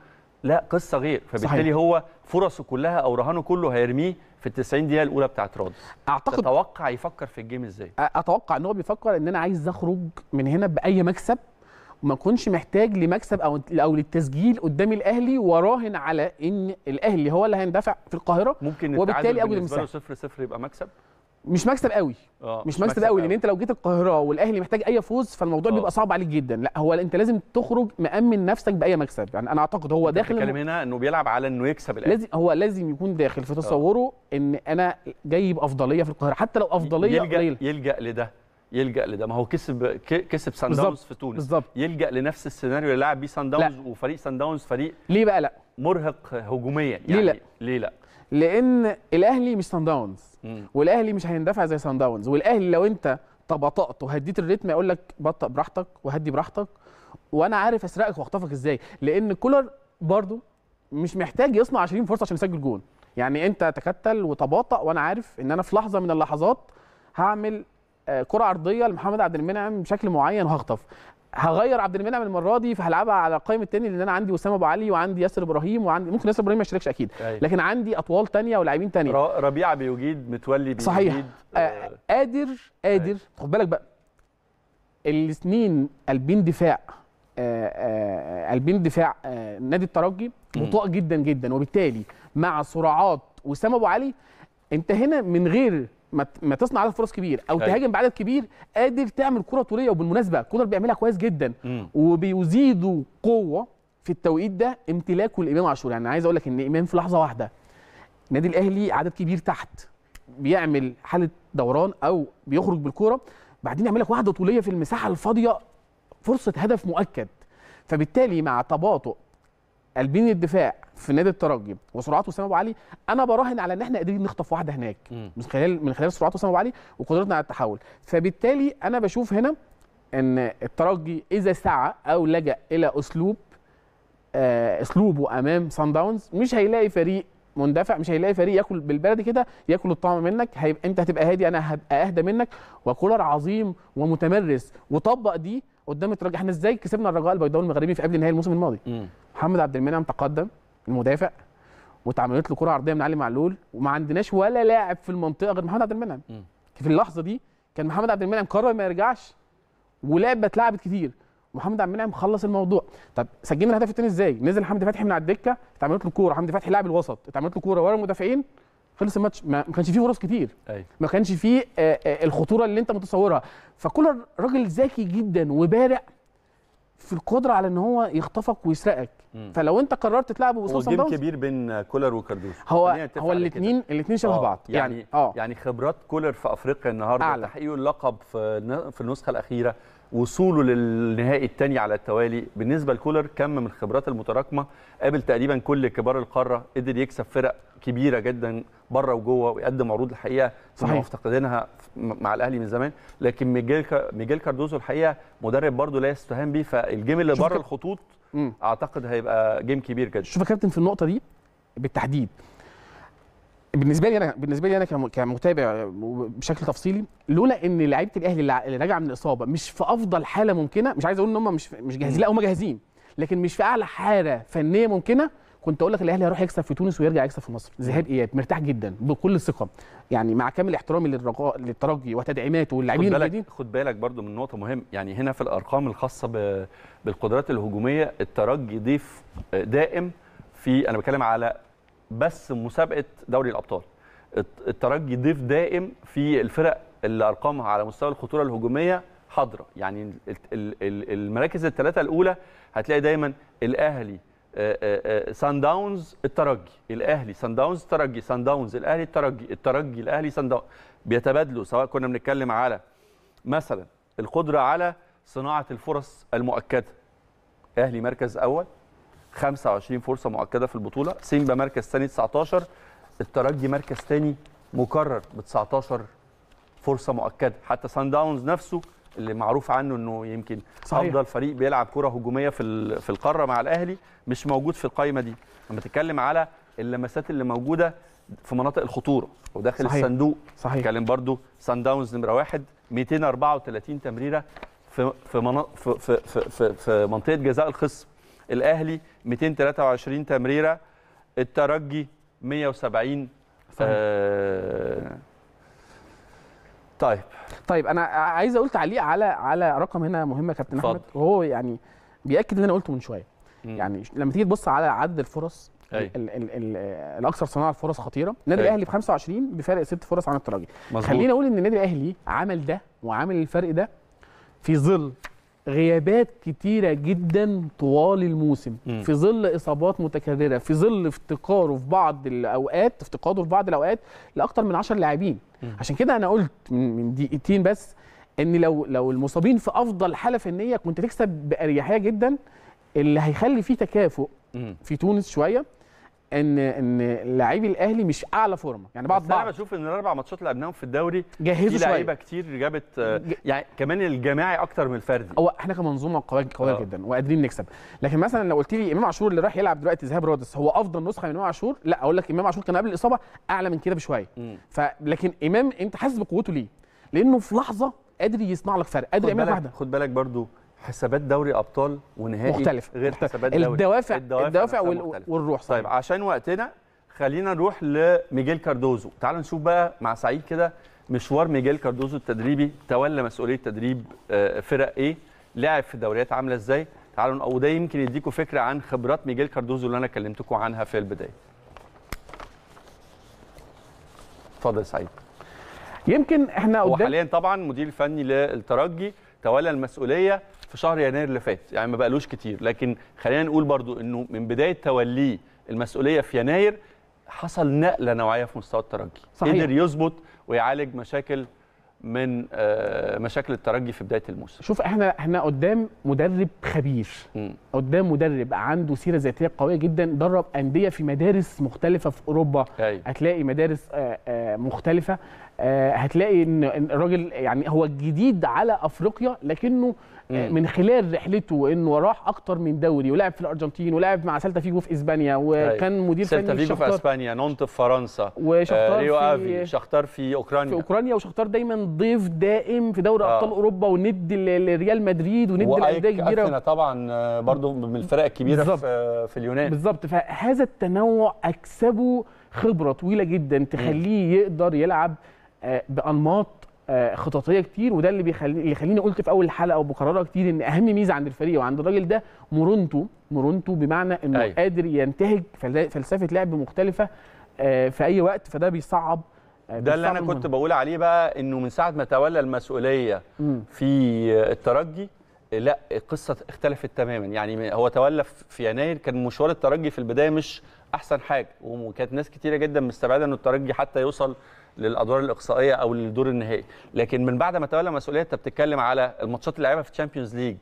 لا قصه غير فبالتالي صحيح. هو فرصه كلها او رهانه كله هيرميه في ال 90 دقيقه الاولى بتاعت رادز اعتقد اتوقع يفكر في الجيم ازاي اتوقع ان هو بيفكر ان انا عايز اخرج من هنا باي مكسب وما اكونش محتاج لمكسب او او للتسجيل قدام الاهلي وراهن على ان الاهلي هو اللي هيندفع في القاهره ممكن وبالتالي اول مساحه 0 0 يبقى مكسب مش مكسب قوي آه، مش مكسب, مكسب قوي لان انت لو جيت القاهره والاهلي محتاج اي فوز فالموضوع أوه. بيبقى صعب عليك جدا لا هو انت لازم تخرج مامن نفسك باي مكسب يعني انا اعتقد هو داخل بتتكلم هنا انه بيلعب على انه يكسب الاهلي لازم هو لازم يكون داخل في آه. تصوره أوه. ان انا جايب افضليه في القاهره حتى لو افضليه يلجأ قليله يلجا لده يلجا لده ما هو كسب كسب سان داونز في تونس بالظبط يلجا لنفس السيناريو اللي لعب بيه سان داونز وفريق سان داونز فريق ليه بقى لا مرهق هجوميا يعني ليه لا ليه لا لان الاهلي مش سان داونز والاهلي مش هيندفع زي سان داونز والاهلي لو انت طبطقت وهديت الريتم يقول لك بطأ براحتك وهدي براحتك وانا عارف اسرقك واخطفك ازاي لان كولر برضو مش محتاج يصنع 20 فرصه عشان يسجل جون يعني انت تكتل وتباطأ وانا عارف ان انا في لحظه من اللحظات هعمل آه، كره عرضيه لمحمد عبد المنعم بشكل معين وهخطف هغير عبد المنعم المره دي فهلعبها على القائم الثاني لان انا عندي اسامه ابو علي وعندي ياسر ابراهيم وعندي ممكن ياسر ابراهيم ما يشاركش اكيد أيوة. لكن عندي اطوال ثانيه ولاعبين ثانيه ربيعه بيجيد متولي بيجيد صحيح آه قادر قادر أيوة. خد بالك بقى الاثنين قلبين دفاع آه، آه، قلبين دفاع آه، نادي الترجي بطاء جدا جدا وبالتالي مع سرعات وسام ابو علي انت هنا من غير ما تصنع عدد فرص كبير او أي. أيوة. تهاجم بعدد كبير قادر تعمل كره طوليه وبالمناسبه كولر بيعملها كويس جدا وبيزيدوا قوه في التوقيت ده امتلاكه لامام عاشور يعني عايز اقول لك ان امام في لحظه واحده النادي الاهلي عدد كبير تحت بيعمل حاله دوران او بيخرج بالكوره بعدين يعمل لك واحده طوليه في المساحه الفاضيه فرصه هدف مؤكد فبالتالي مع تباطؤ قلبين الدفاع في نادي الترجي وسرعات وسام ابو علي انا براهن على ان احنا قادرين نخطف واحده هناك م. من خلال من خلال سرعات وسام ابو علي وقدرتنا على التحول فبالتالي انا بشوف هنا ان الترجي اذا سعى او لجا الى اسلوب آه اسلوبه امام سان داونز مش هيلاقي فريق مندفع مش هيلاقي فريق ياكل بالبلدي كده ياكل الطعم منك هيبقى انت هتبقى هادي انا هبقى اهدى منك وكولر عظيم ومتمرس وطبق دي قدام الترجي احنا ازاي كسبنا الرجاء البيضاوي المغربي في قبل نهائي الموسم الماضي مم. محمد عبد المنعم تقدم المدافع واتعملت له كره عرضيه من علي معلول وما عندناش ولا لاعب في المنطقه غير محمد عبد المنعم في اللحظه دي كان محمد عبد المنعم قرر ما يرجعش ولعبه اتلعبت كتير محمد عبد المنعم خلص الموضوع طب سجلنا الهدف الثاني ازاي نزل حمدي فتحي من على الدكه اتعملت له كوره حمدي فتحي لاعب الوسط اتعملت له كوره ورا المدافعين خلص الماتش ما كانش فيه فرص كتير أي. ما كانش فيه آه، آه، الخطوره اللي انت متصورها فكولر راجل ذكي جدا وبارع في القدره على ان هو يخطفك ويسرقك مم. فلو انت قررت تلعبه قصاد صن داونز كبير بين كولر وكاردوس هو هو الاثنين الاثنين شبه آه، بعض يعني يعني, يعني خبرات كولر في افريقيا النهارده تحقيق اللقب في في النسخه الاخيره وصوله للنهائي الثاني على التوالي بالنسبه لكولر كم من الخبرات المتراكمه قابل تقريبا كل كبار القاره قدر يكسب فرق كبيره جدا بره وجوه ويقدم عروض الحقيقه صحيح مفتقدينها مع الاهلي من زمان لكن ميجيل ميجيل كاردوزو الحقيقه مدرب برده لا يستهان به فالجيم اللي بره الخطوط اعتقد هيبقى جيم كبير جدا شوف يا كابتن في النقطه دي بالتحديد بالنسبه لي انا بالنسبه لي انا كمتابع بشكل تفصيلي لولا ان لعيبه الاهلي اللي راجعه من الاصابه مش في افضل حاله ممكنه مش عايز اقول ان هم مش مش جاهزين لا هم جاهزين لكن مش في اعلى حاله فنيه ممكنه كنت اقول لك الاهلي هيروح يكسب في تونس ويرجع يكسب في مصر ذهاب اياب مرتاح جدا بكل ثقه يعني مع كامل احترامي للرجاء للترجي وتدعيماته واللاعبين خد بالك خد بالك برضو من نقطه مهم يعني هنا في الارقام الخاصه بالقدرات الهجوميه الترجي ضيف دائم في انا بتكلم على بس مسابقه دوري الابطال الترجي ضيف دائم في الفرق اللي ارقامها على مستوى الخطوره الهجوميه حاضره يعني المراكز الثلاثه الاولى هتلاقي دايما الاهلي سان داونز الترجي الاهلي سان داونز الترجي سان داونز الاهلي الترجي الترجي الاهلي سان داونز بيتبادلوا سواء كنا بنتكلم على مثلا القدره على صناعه الفرص المؤكده اهلي مركز اول 25 فرصه مؤكده في البطوله سيمبا مركز ثاني 19 الترجي مركز ثاني مكرر ب 19 فرصه مؤكده حتى سان داونز نفسه اللي معروف عنه انه يمكن صحيح. افضل فريق بيلعب كره هجوميه في في القاره مع الاهلي مش موجود في القائمه دي لما تتكلم على اللمسات اللي موجوده في مناطق الخطوره وداخل صحيح. الصندوق صحيح اتكلم برده سان داونز نمره واحد 234 تمريره في, في في في في, في منطقه جزاء الخصم الاهلي 223 تمريره الترجي 170 آه طيب طيب انا عايز اقول تعليق على على رقم هنا مهم يا كابتن احمد وهو يعني بياكد اللي انا قلته من شويه يعني لما تيجي تبص على عدد الفرص الاكثر صناعه الفرص خطيره النادي الاهلي ب 25 بفارق ست فرص عن الترجي خلينا اقول ان النادي الاهلي عمل ده وعامل الفرق ده في ظل غيابات كتيره جدا طوال الموسم م. في ظل اصابات متكرره في ظل افتقاره في بعض الاوقات افتقاده في بعض الاوقات لاكثر من 10 لاعبين عشان كده انا قلت من دقيقتين بس ان لو لو المصابين في افضل حاله فنيه كنت تكسب باريحيه جدا اللي هيخلي فيه تكافؤ م. في تونس شويه ان ان لاعبي الاهلي مش اعلى فورمه يعني بعض بعض انا بشوف ان الاربع ماتشات اللي لعبناهم في الدوري جهزوا شويه لعيبه كتير جابت آه، يعني كمان الجماعي اكتر من الفردي هو احنا كمنظومه قويه قويه آه. جدا وقادرين نكسب لكن مثلا لو قلت لي امام عاشور اللي راح يلعب دلوقتي ذهاب رادس هو افضل نسخه من امام عاشور لا اقول لك امام عاشور كان قبل الاصابه اعلى من كده بشويه فلكن امام انت حاسس بقوته ليه؟ لانه في لحظه قادر يصنع لك فرق قادر يعمل واحده خد بالك برضو حسابات دوري ابطال ونهائي مختلف غير مختلف. حسابات دوري الدوافع الدوافع, الدوافع وال... والروح صحيح. طيب،, طيب عشان وقتنا خلينا نروح لميجيل كاردوزو تعالوا نشوف بقى مع سعيد كده مشوار ميجيل كاردوزو التدريبي تولى مسؤوليه تدريب آه، فرق ايه لعب في دوريات عامله ازاي تعالوا وده يمكن يديكم فكره عن خبرات ميجيل كاردوزو اللي انا كلمتكم عنها في البدايه اتفضل سعيد يمكن احنا قدام وحاليا طبعا مدير فني للترجي تولى المسؤوليه في شهر يناير اللي فات يعني ما بقالوش كتير لكن خلينا نقول برضو انه من بدايه توليه المسؤوليه في يناير حصل نقله نوعيه في مستوى الترجي صحيح. قدر يظبط ويعالج مشاكل من آه، مشاكل الترجي في بدايه الموسم شوف احنا احنا قدام مدرب خبير م. قدام مدرب عنده سيره ذاتيه قويه جدا درب انديه في مدارس مختلفه في اوروبا هي. هتلاقي مدارس آه، آه، مختلفه هتلاقي ان الراجل يعني هو جديد على افريقيا لكنه آه، من خلال رحلته انه راح اكتر من دوري ولعب في الارجنتين ولعب مع سالتا فيجو في اسبانيا وكان مدير فني سيلتا فيجو في اسبانيا نونت في فرنسا آه، وشختار آه ريو افي شختار في اوكرانيا في اوكرانيا وشختار دايما ضيف دائم في دوري آه. ابطال اوروبا وند لريال مدريد وند لانديه كبيره طبعا آه، برضه من الفرق الكبيره بالزبط. في اليونان بالظبط فهذا التنوع اكسبه خبره طويله جدا تخليه يقدر يلعب بانماط آه، خططيه كتير وده اللي بيخليني اللي خليني قلت في اول الحلقه وبكررها كتير ان اهم ميزه عند الفريق وعند الراجل ده مرونته مرونته بمعنى انه أي. أيوة. قادر ينتهج فلسفه لعب مختلفه آه، في اي وقت فده بيصعب آه، ده اللي انا كنت بقول عليه بقى انه من ساعه ما تولى المسؤوليه م. في الترجي لا القصه اختلفت تماما يعني هو تولى في يناير كان مشوار الترجي في البدايه مش احسن حاجه وكانت ناس كتيره جدا مستبعده ان الترجي حتى يوصل للادوار الاقصائيه او للدور النهائي لكن من بعد ما تولى مسؤوليه انت بتتكلم على الماتشات اللي لعبها في تشامبيونز ليج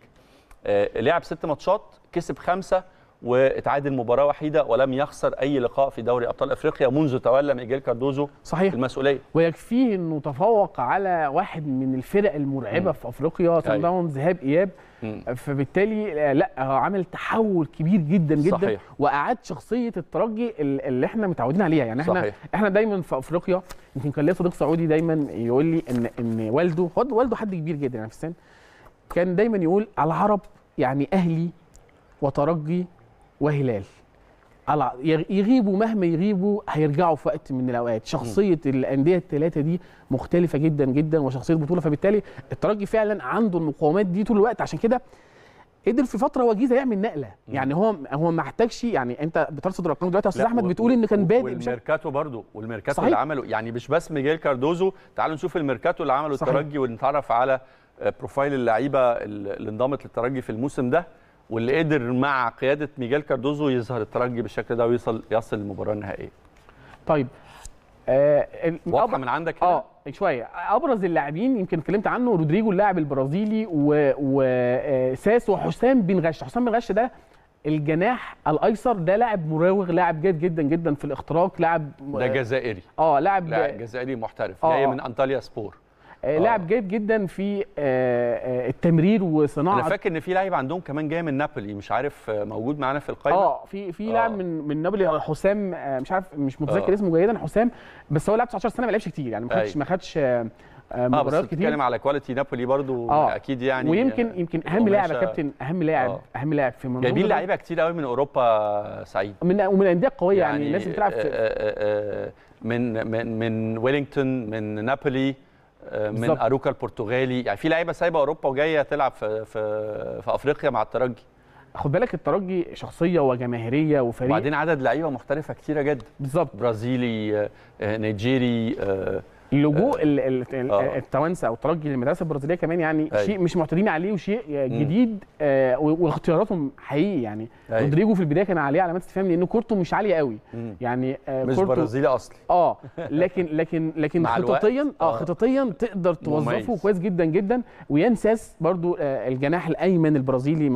آه، لعب ست ماتشات كسب خمسه واتعادل مباراه وحيده ولم يخسر اي لقاء في دوري ابطال افريقيا منذ تولى ميجيل كاردوزو صحيح المسؤوليه ويكفيه انه تفوق على واحد من الفرق المرعبه مم. في افريقيا أيوة. صن داونز ذهاب اياب فبالتالي آه، لا هو عامل تحول كبير جدا جدا صحيح. واعاد شخصيه الترجي اللي احنا متعودين عليها يعني احنا صحيح. احنا دايما في افريقيا يمكن كان ليا صديق سعودي دايما يقول لي ان ان والده والده حد كبير جدا يعني في السن كان دايما يقول على العرب يعني اهلي وترجي وهلال يغيبوا مهما يغيبوا هيرجعوا في وقت من الاوقات شخصيه الانديه الثلاثه دي مختلفه جدا جدا وشخصيه البطوله فبالتالي الترجي فعلا عنده المقومات دي طول الوقت عشان كده قدر في فتره وجيزه يعمل نقله مم. يعني هو هو ما احتاجش يعني انت بترصد الارقام دلوقتي يا استاذ احمد بتقول ان كان بادئ والميركاتو برضه والميركاتو صحيح. اللي عمله يعني مش بس ميجيل كاردوزو تعالوا نشوف الميركاتو اللي عمله صحيح. الترجي ونتعرف على آه، بروفايل اللعيبه اللي انضمت للترجي في الموسم ده واللي قدر مع قياده ميغيل كاردوزو يظهر الترجي بالشكل ده ويصل يصل للمباراه النهائيه. طيب آه واضحه من عندك اه شويه ابرز اللاعبين يمكن اتكلمت عنه رودريجو اللاعب البرازيلي وساس آه، وحسام بن غش، حسام بن غش ده الجناح الايسر ده لاعب مراوغ لاعب جيد جدا جدا في الاختراق لاعب ده جزائري اه لاعب جزائري محترف آه. جاي آه. من انطاليا سبور آه، آه. لاعب جيد جدا في آه، التمرير وصناعه انا فاكر ان في لاعب عندهم كمان جاي من نابولي مش عارف موجود معانا في القائمه اه في في لاعب من من نابولي حسام مش عارف مش متذكر اسمه جيدا حسام بس هو لعب 19 سنه ما لعبش كتير يعني ما خدش ما خدش مباريات آه بس كتير بتتكلم على كواليتي نابولي برضو آه. اكيد يعني ويمكن يمكن اهم لاعب يا كابتن اهم لاعب آه. اهم لاعب في منظومه جايبين لعيبه كتير قوي من اوروبا سعيد من ومن انديه قويه يعني, يعني الناس بتلعب في من من من ويلينغتون من نابولي آه، من بالزبط. اروكا البرتغالي يعني في لعيبه سايبه اوروبا وجايه تلعب في في, في افريقيا مع الترجي خد بالك الترجي شخصيه وجماهيريه وفريق وبعدين عدد لعيبه محترفه كتيره جدا بالظبط برازيلي آه، آه، نيجيري لجوء آه. آه. التوانسه او الترجي للمدرسه البرازيليه كمان يعني أي. أيوة. شيء مش معتادين عليه وشيء جديد آه واختياراتهم حقيقي يعني أيوة. رودريجو في البدايه كان عليه علامات استفهام لان كورته مش عاليه قوي يعني آه مش برازيلي اصلي اه لكن لكن لكن خططيا آه،, اه خططيا تقدر توظفه كويس جدا جدا وينساس برضو آه الجناح الايمن البرازيلي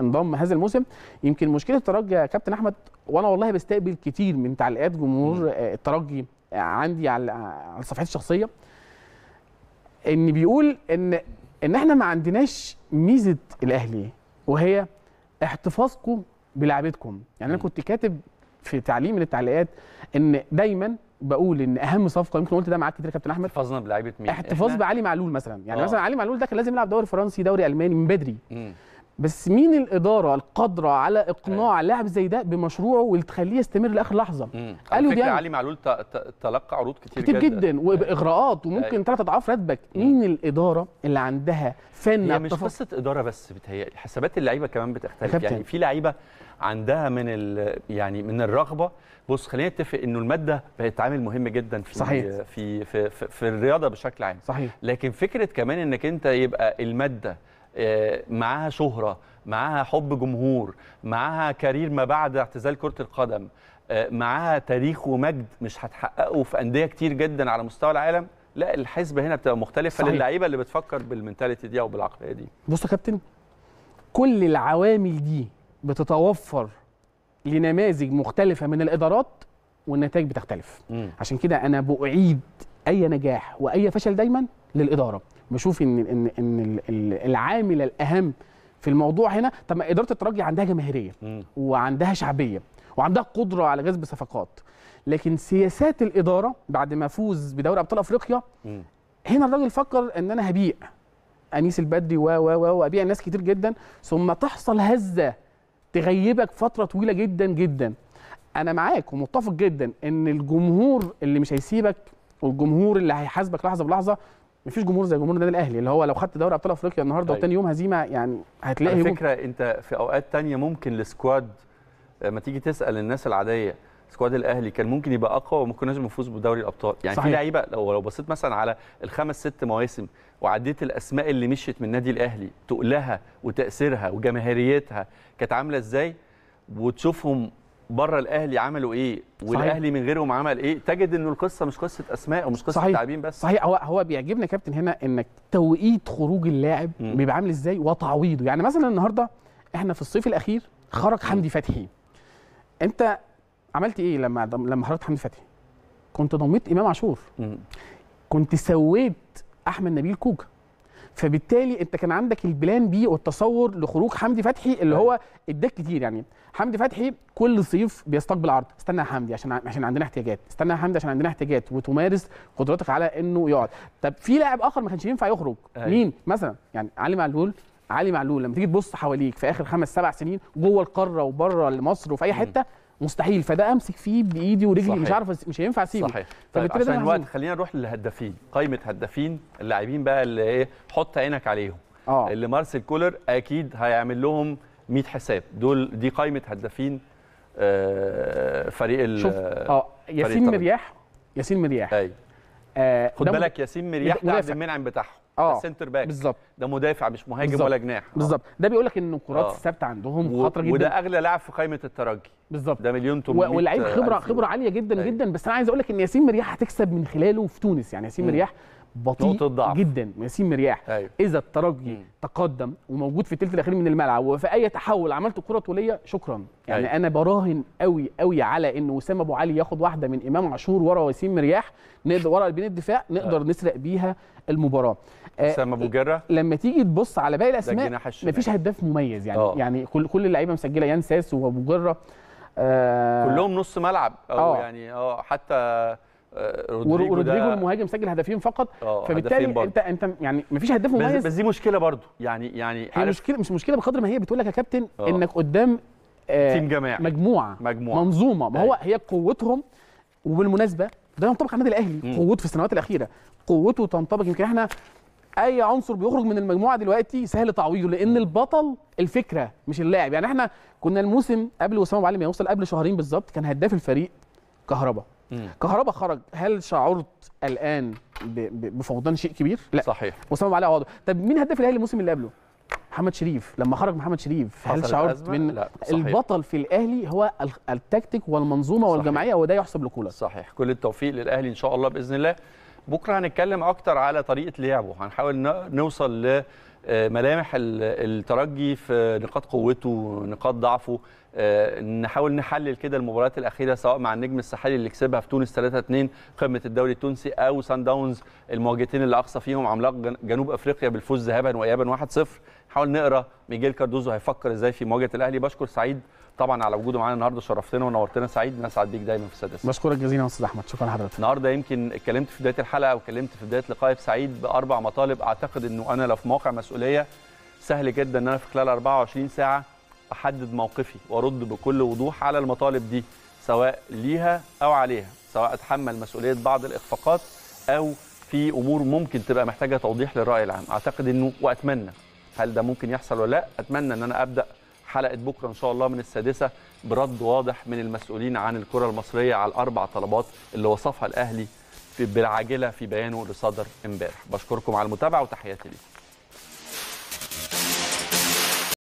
انضم هذا الموسم يمكن مشكله الترجي يا كابتن احمد وانا والله بستقبل كتير من تعليقات جمهور الترجي عندي على على صفحتي الشخصيه ان بيقول ان ان احنا ما عندناش ميزه الاهلي وهي احتفاظكم بلعبتكم يعني انا كنت كاتب في تعليق من التعليقات ان دايما بقول ان اهم صفقه يمكن قلت ده معاك كتير كابتن احمد احتفظنا بلعيبه مين احتفاظ بعلي معلول مثلا يعني أوه. مثلا علي معلول ده كان لازم يلعب دوري فرنسي دوري الماني من بدري مم. بس مين الاداره القادره على اقناع أيوة. لاعب زي ده بمشروعه وتخليه يستمر لاخر لحظه قالوا دي علي معلول تلقى عروض كتير, كتير جدا, جدا وباغراءات وممكن ثلاث أيوة. اضعاف راتبك مين الاداره اللي عندها فن هي مش قصه اداره بس بتهيألي حسابات اللعيبه كمان بتختلف يعني في لعيبه عندها من يعني من الرغبه بص خلينا نتفق انه الماده بقت عامل مهم جدا في صحيح. في في في, في الرياضه بشكل عام صحيح. لكن فكره كمان انك انت يبقى الماده آه، معاها شهرة معاها حب جمهور معاها كارير ما بعد اعتزال كرة القدم آه، معاها تاريخ ومجد مش هتحققه في أندية كتير جدا على مستوى العالم لا الحسبة هنا بتبقى مختلفة للعيبة اللي بتفكر بالمنتاليتي دي أو بالعقلية دي بص يا كابتن كل العوامل دي بتتوفر لنماذج مختلفة من الإدارات والنتائج بتختلف مم. عشان كده أنا بأعيد أي نجاح وأي فشل دايما للإدارة بشوف ان ان ان العامل الاهم في الموضوع هنا طب اداره الترجي عندها جماهيريه وعندها شعبيه وعندها قدره على جذب صفقات لكن سياسات الاداره بعد ما فوز بدوري ابطال افريقيا هنا الراجل فكر ان انا هبيع انيس البدري و و و وابيع ناس كتير جدا ثم تحصل هزه تغيبك فتره طويله جدا جدا انا معاك ومتفق جدا ان الجمهور اللي مش هيسيبك والجمهور اللي هيحاسبك لحظه بلحظه مفيش جمهور زي جمهور النادي الاهلي اللي هو لو خدت دوري ابطال افريقيا النهارده طيب. وتاني يوم هزيمه يعني هتلاقي على فكره ممكن. انت في اوقات تانية ممكن السكواد لما آه، تيجي تسال الناس العاديه سكواد الاهلي كان ممكن يبقى اقوى وما كناش بنفوز بدوري الابطال يعني صحيح. في لعيبه لو لو بصيت مثلا على الخمس ست مواسم وعديت الاسماء اللي مشيت من النادي الاهلي تقلها وتاثيرها وجماهيريتها كانت عامله ازاي وتشوفهم بره الاهلي عملوا ايه والاهلي من غيرهم عمل ايه تجد ان القصه مش قصه اسماء ومش قصه لاعبين بس صحيح هو هو بيعجبني يا كابتن هنا انك توقيت خروج اللاعب بيبقى عامل ازاي وتعويضه يعني مثلا النهارده احنا في الصيف الاخير خرج حمدي فتحي انت عملت ايه لما لما خرجت حمدي فتحي كنت ضميت امام عاشور كنت سويت احمد نبيل كوكا فبالتالي انت كان عندك البلان بي والتصور لخروج حمدي فتحي اللي أيوة. هو اداك كتير يعني حمدي فتحي كل صيف بيستقبل عرض استنى يا حمدي عشان عشان عندنا احتياجات استنى يا حمدي عشان عندنا احتياجات وتمارس قدراتك على انه يقعد طب في لاعب اخر ما كانش ينفع يخرج أي. أيوة. مين مثلا يعني علي معلول علي معلول لما تيجي تبص حواليك في اخر خمس سبع سنين جوه القاره وبره مصر وفي اي حته مستحيل فده امسك فيه بايدي ورجلي صحيح. مش عارف مش هينفع اسيبه صحيح طيب عشان الوقت خلينا نروح للهدافين قائمه هدافين اللاعبين بقى اللي ايه حط عينك عليهم آه. اللي مارسيل كولر اكيد هيعمل لهم 100 حساب دول دي قائمه هدافين آه، فريق ال شوف اه ياسين مرياح ياسين مرياح ايوه آه خد بالك ياسين مرياح ده عبد المنعم بتاعهم اه سنتر باك بالظبط ده مدافع مش مهاجم بالزبط. ولا جناح آه. بالظبط ده بيقول لك ان الكرات آه. الثابته عندهم و... خطره جدا وده اغلى لاعب في قائمه الترجي بالظبط ده مليون و... ولاعيب خبره خبره عاليه جدا أي. أيوه. جدا بس انا عايز اقول لك ان ياسين مرياح هتكسب من خلاله في تونس يعني ياسين مرياح بطيء جدا ياسين مرياح أيوه. اذا الترجي مم. تقدم وموجود في الثلث الاخير من الملعب وفي اي تحول عملت كره طوليه شكرا يعني أيوه. انا براهن قوي قوي على ان وسام ابو علي ياخد واحده من امام عاشور ورا وسيم مرياح نقدر ورا بين الدفاع نقدر أيوه. نسرق بيها المباراه آه، وسام ابو جره لما تيجي تبص على باقي الاسماء مفيش هداف مميز يعني أوه. يعني كل كل اللعيبه مسجله يان ساس وابو جره آه كلهم نص ملعب او أوه. يعني اه حتى آه، رودريجو ورودريجو المهاجم سجل هدفين فقط آه، فبالتالي انت انت يعني مفيش هداف مميز بس, دي مشكله برضو يعني يعني هي مشكله مش مشكله بقدر ما هي بتقول لك يا كابتن أوه. انك قدام آه تيم جماعي مجموعه مجموعه منظومه ما هو أيوة. هي قوتهم وبالمناسبه ده ينطبق على النادي الاهلي قوته في السنوات الاخيره قوته تنطبق يمكن احنا اي عنصر بيخرج من المجموعه دلوقتي سهل تعويضه لان البطل الفكره مش اللاعب يعني احنا كنا الموسم قبل وسام ابو علي ما يوصل قبل شهرين بالظبط كان هداف الفريق كهربا كهربا خرج هل شعرت الان بفقدان شيء كبير؟ لا صحيح وسام علي عوضه طب مين هداف الاهلي الموسم اللي قبله؟ محمد شريف لما خرج محمد شريف هل شعرت من لا. صحيح. البطل في الاهلي هو التكتيك والمنظومه صحيح. والجماعيه وده يحسب لكولر صحيح كل التوفيق للاهلي ان شاء الله باذن الله بكره هنتكلم اكتر على طريقه لعبه هنحاول نوصل آه، ملامح الترجي في نقاط قوته نقاط ضعفه آه، نحاول نحلل كده المباريات الاخيره سواء مع النجم الساحلي اللي كسبها في تونس 3 2 قمه الدوري التونسي او سان داونز المواجهتين اللي اقصى فيهم عملاق جنوب افريقيا بالفوز ذهابا وايابا 1 0 نحاول نقرا ميجيل كاردوزو هيفكر ازاي في مواجهه الاهلي بشكر سعيد طبعا على وجوده معانا النهارده شرفتنا ونورتنا سعيد نسعد بيك دايما في السادسه بشكرك جزيلا يا استاذ احمد شكرا لحضرتك النهارده يمكن اتكلمت في بدايه الحلقه واتكلمت في بدايه لقائي بسعيد باربع مطالب اعتقد انه انا لو في موقع مسؤوليه سهل جدا ان انا في خلال 24 ساعه احدد موقفي وارد بكل وضوح على المطالب دي سواء ليها او عليها سواء اتحمل مسؤوليه بعض الاخفاقات او في امور ممكن تبقى محتاجه توضيح للراي العام اعتقد انه واتمنى هل ده ممكن يحصل ولا لا اتمنى ان انا ابدا حلقه بكره ان شاء الله من السادسه برد واضح من المسؤولين عن الكره المصريه على الاربع طلبات اللي وصفها الاهلي في بالعاجله في بيانه اللي صدر امبارح بشكركم على المتابعه وتحياتي ليكم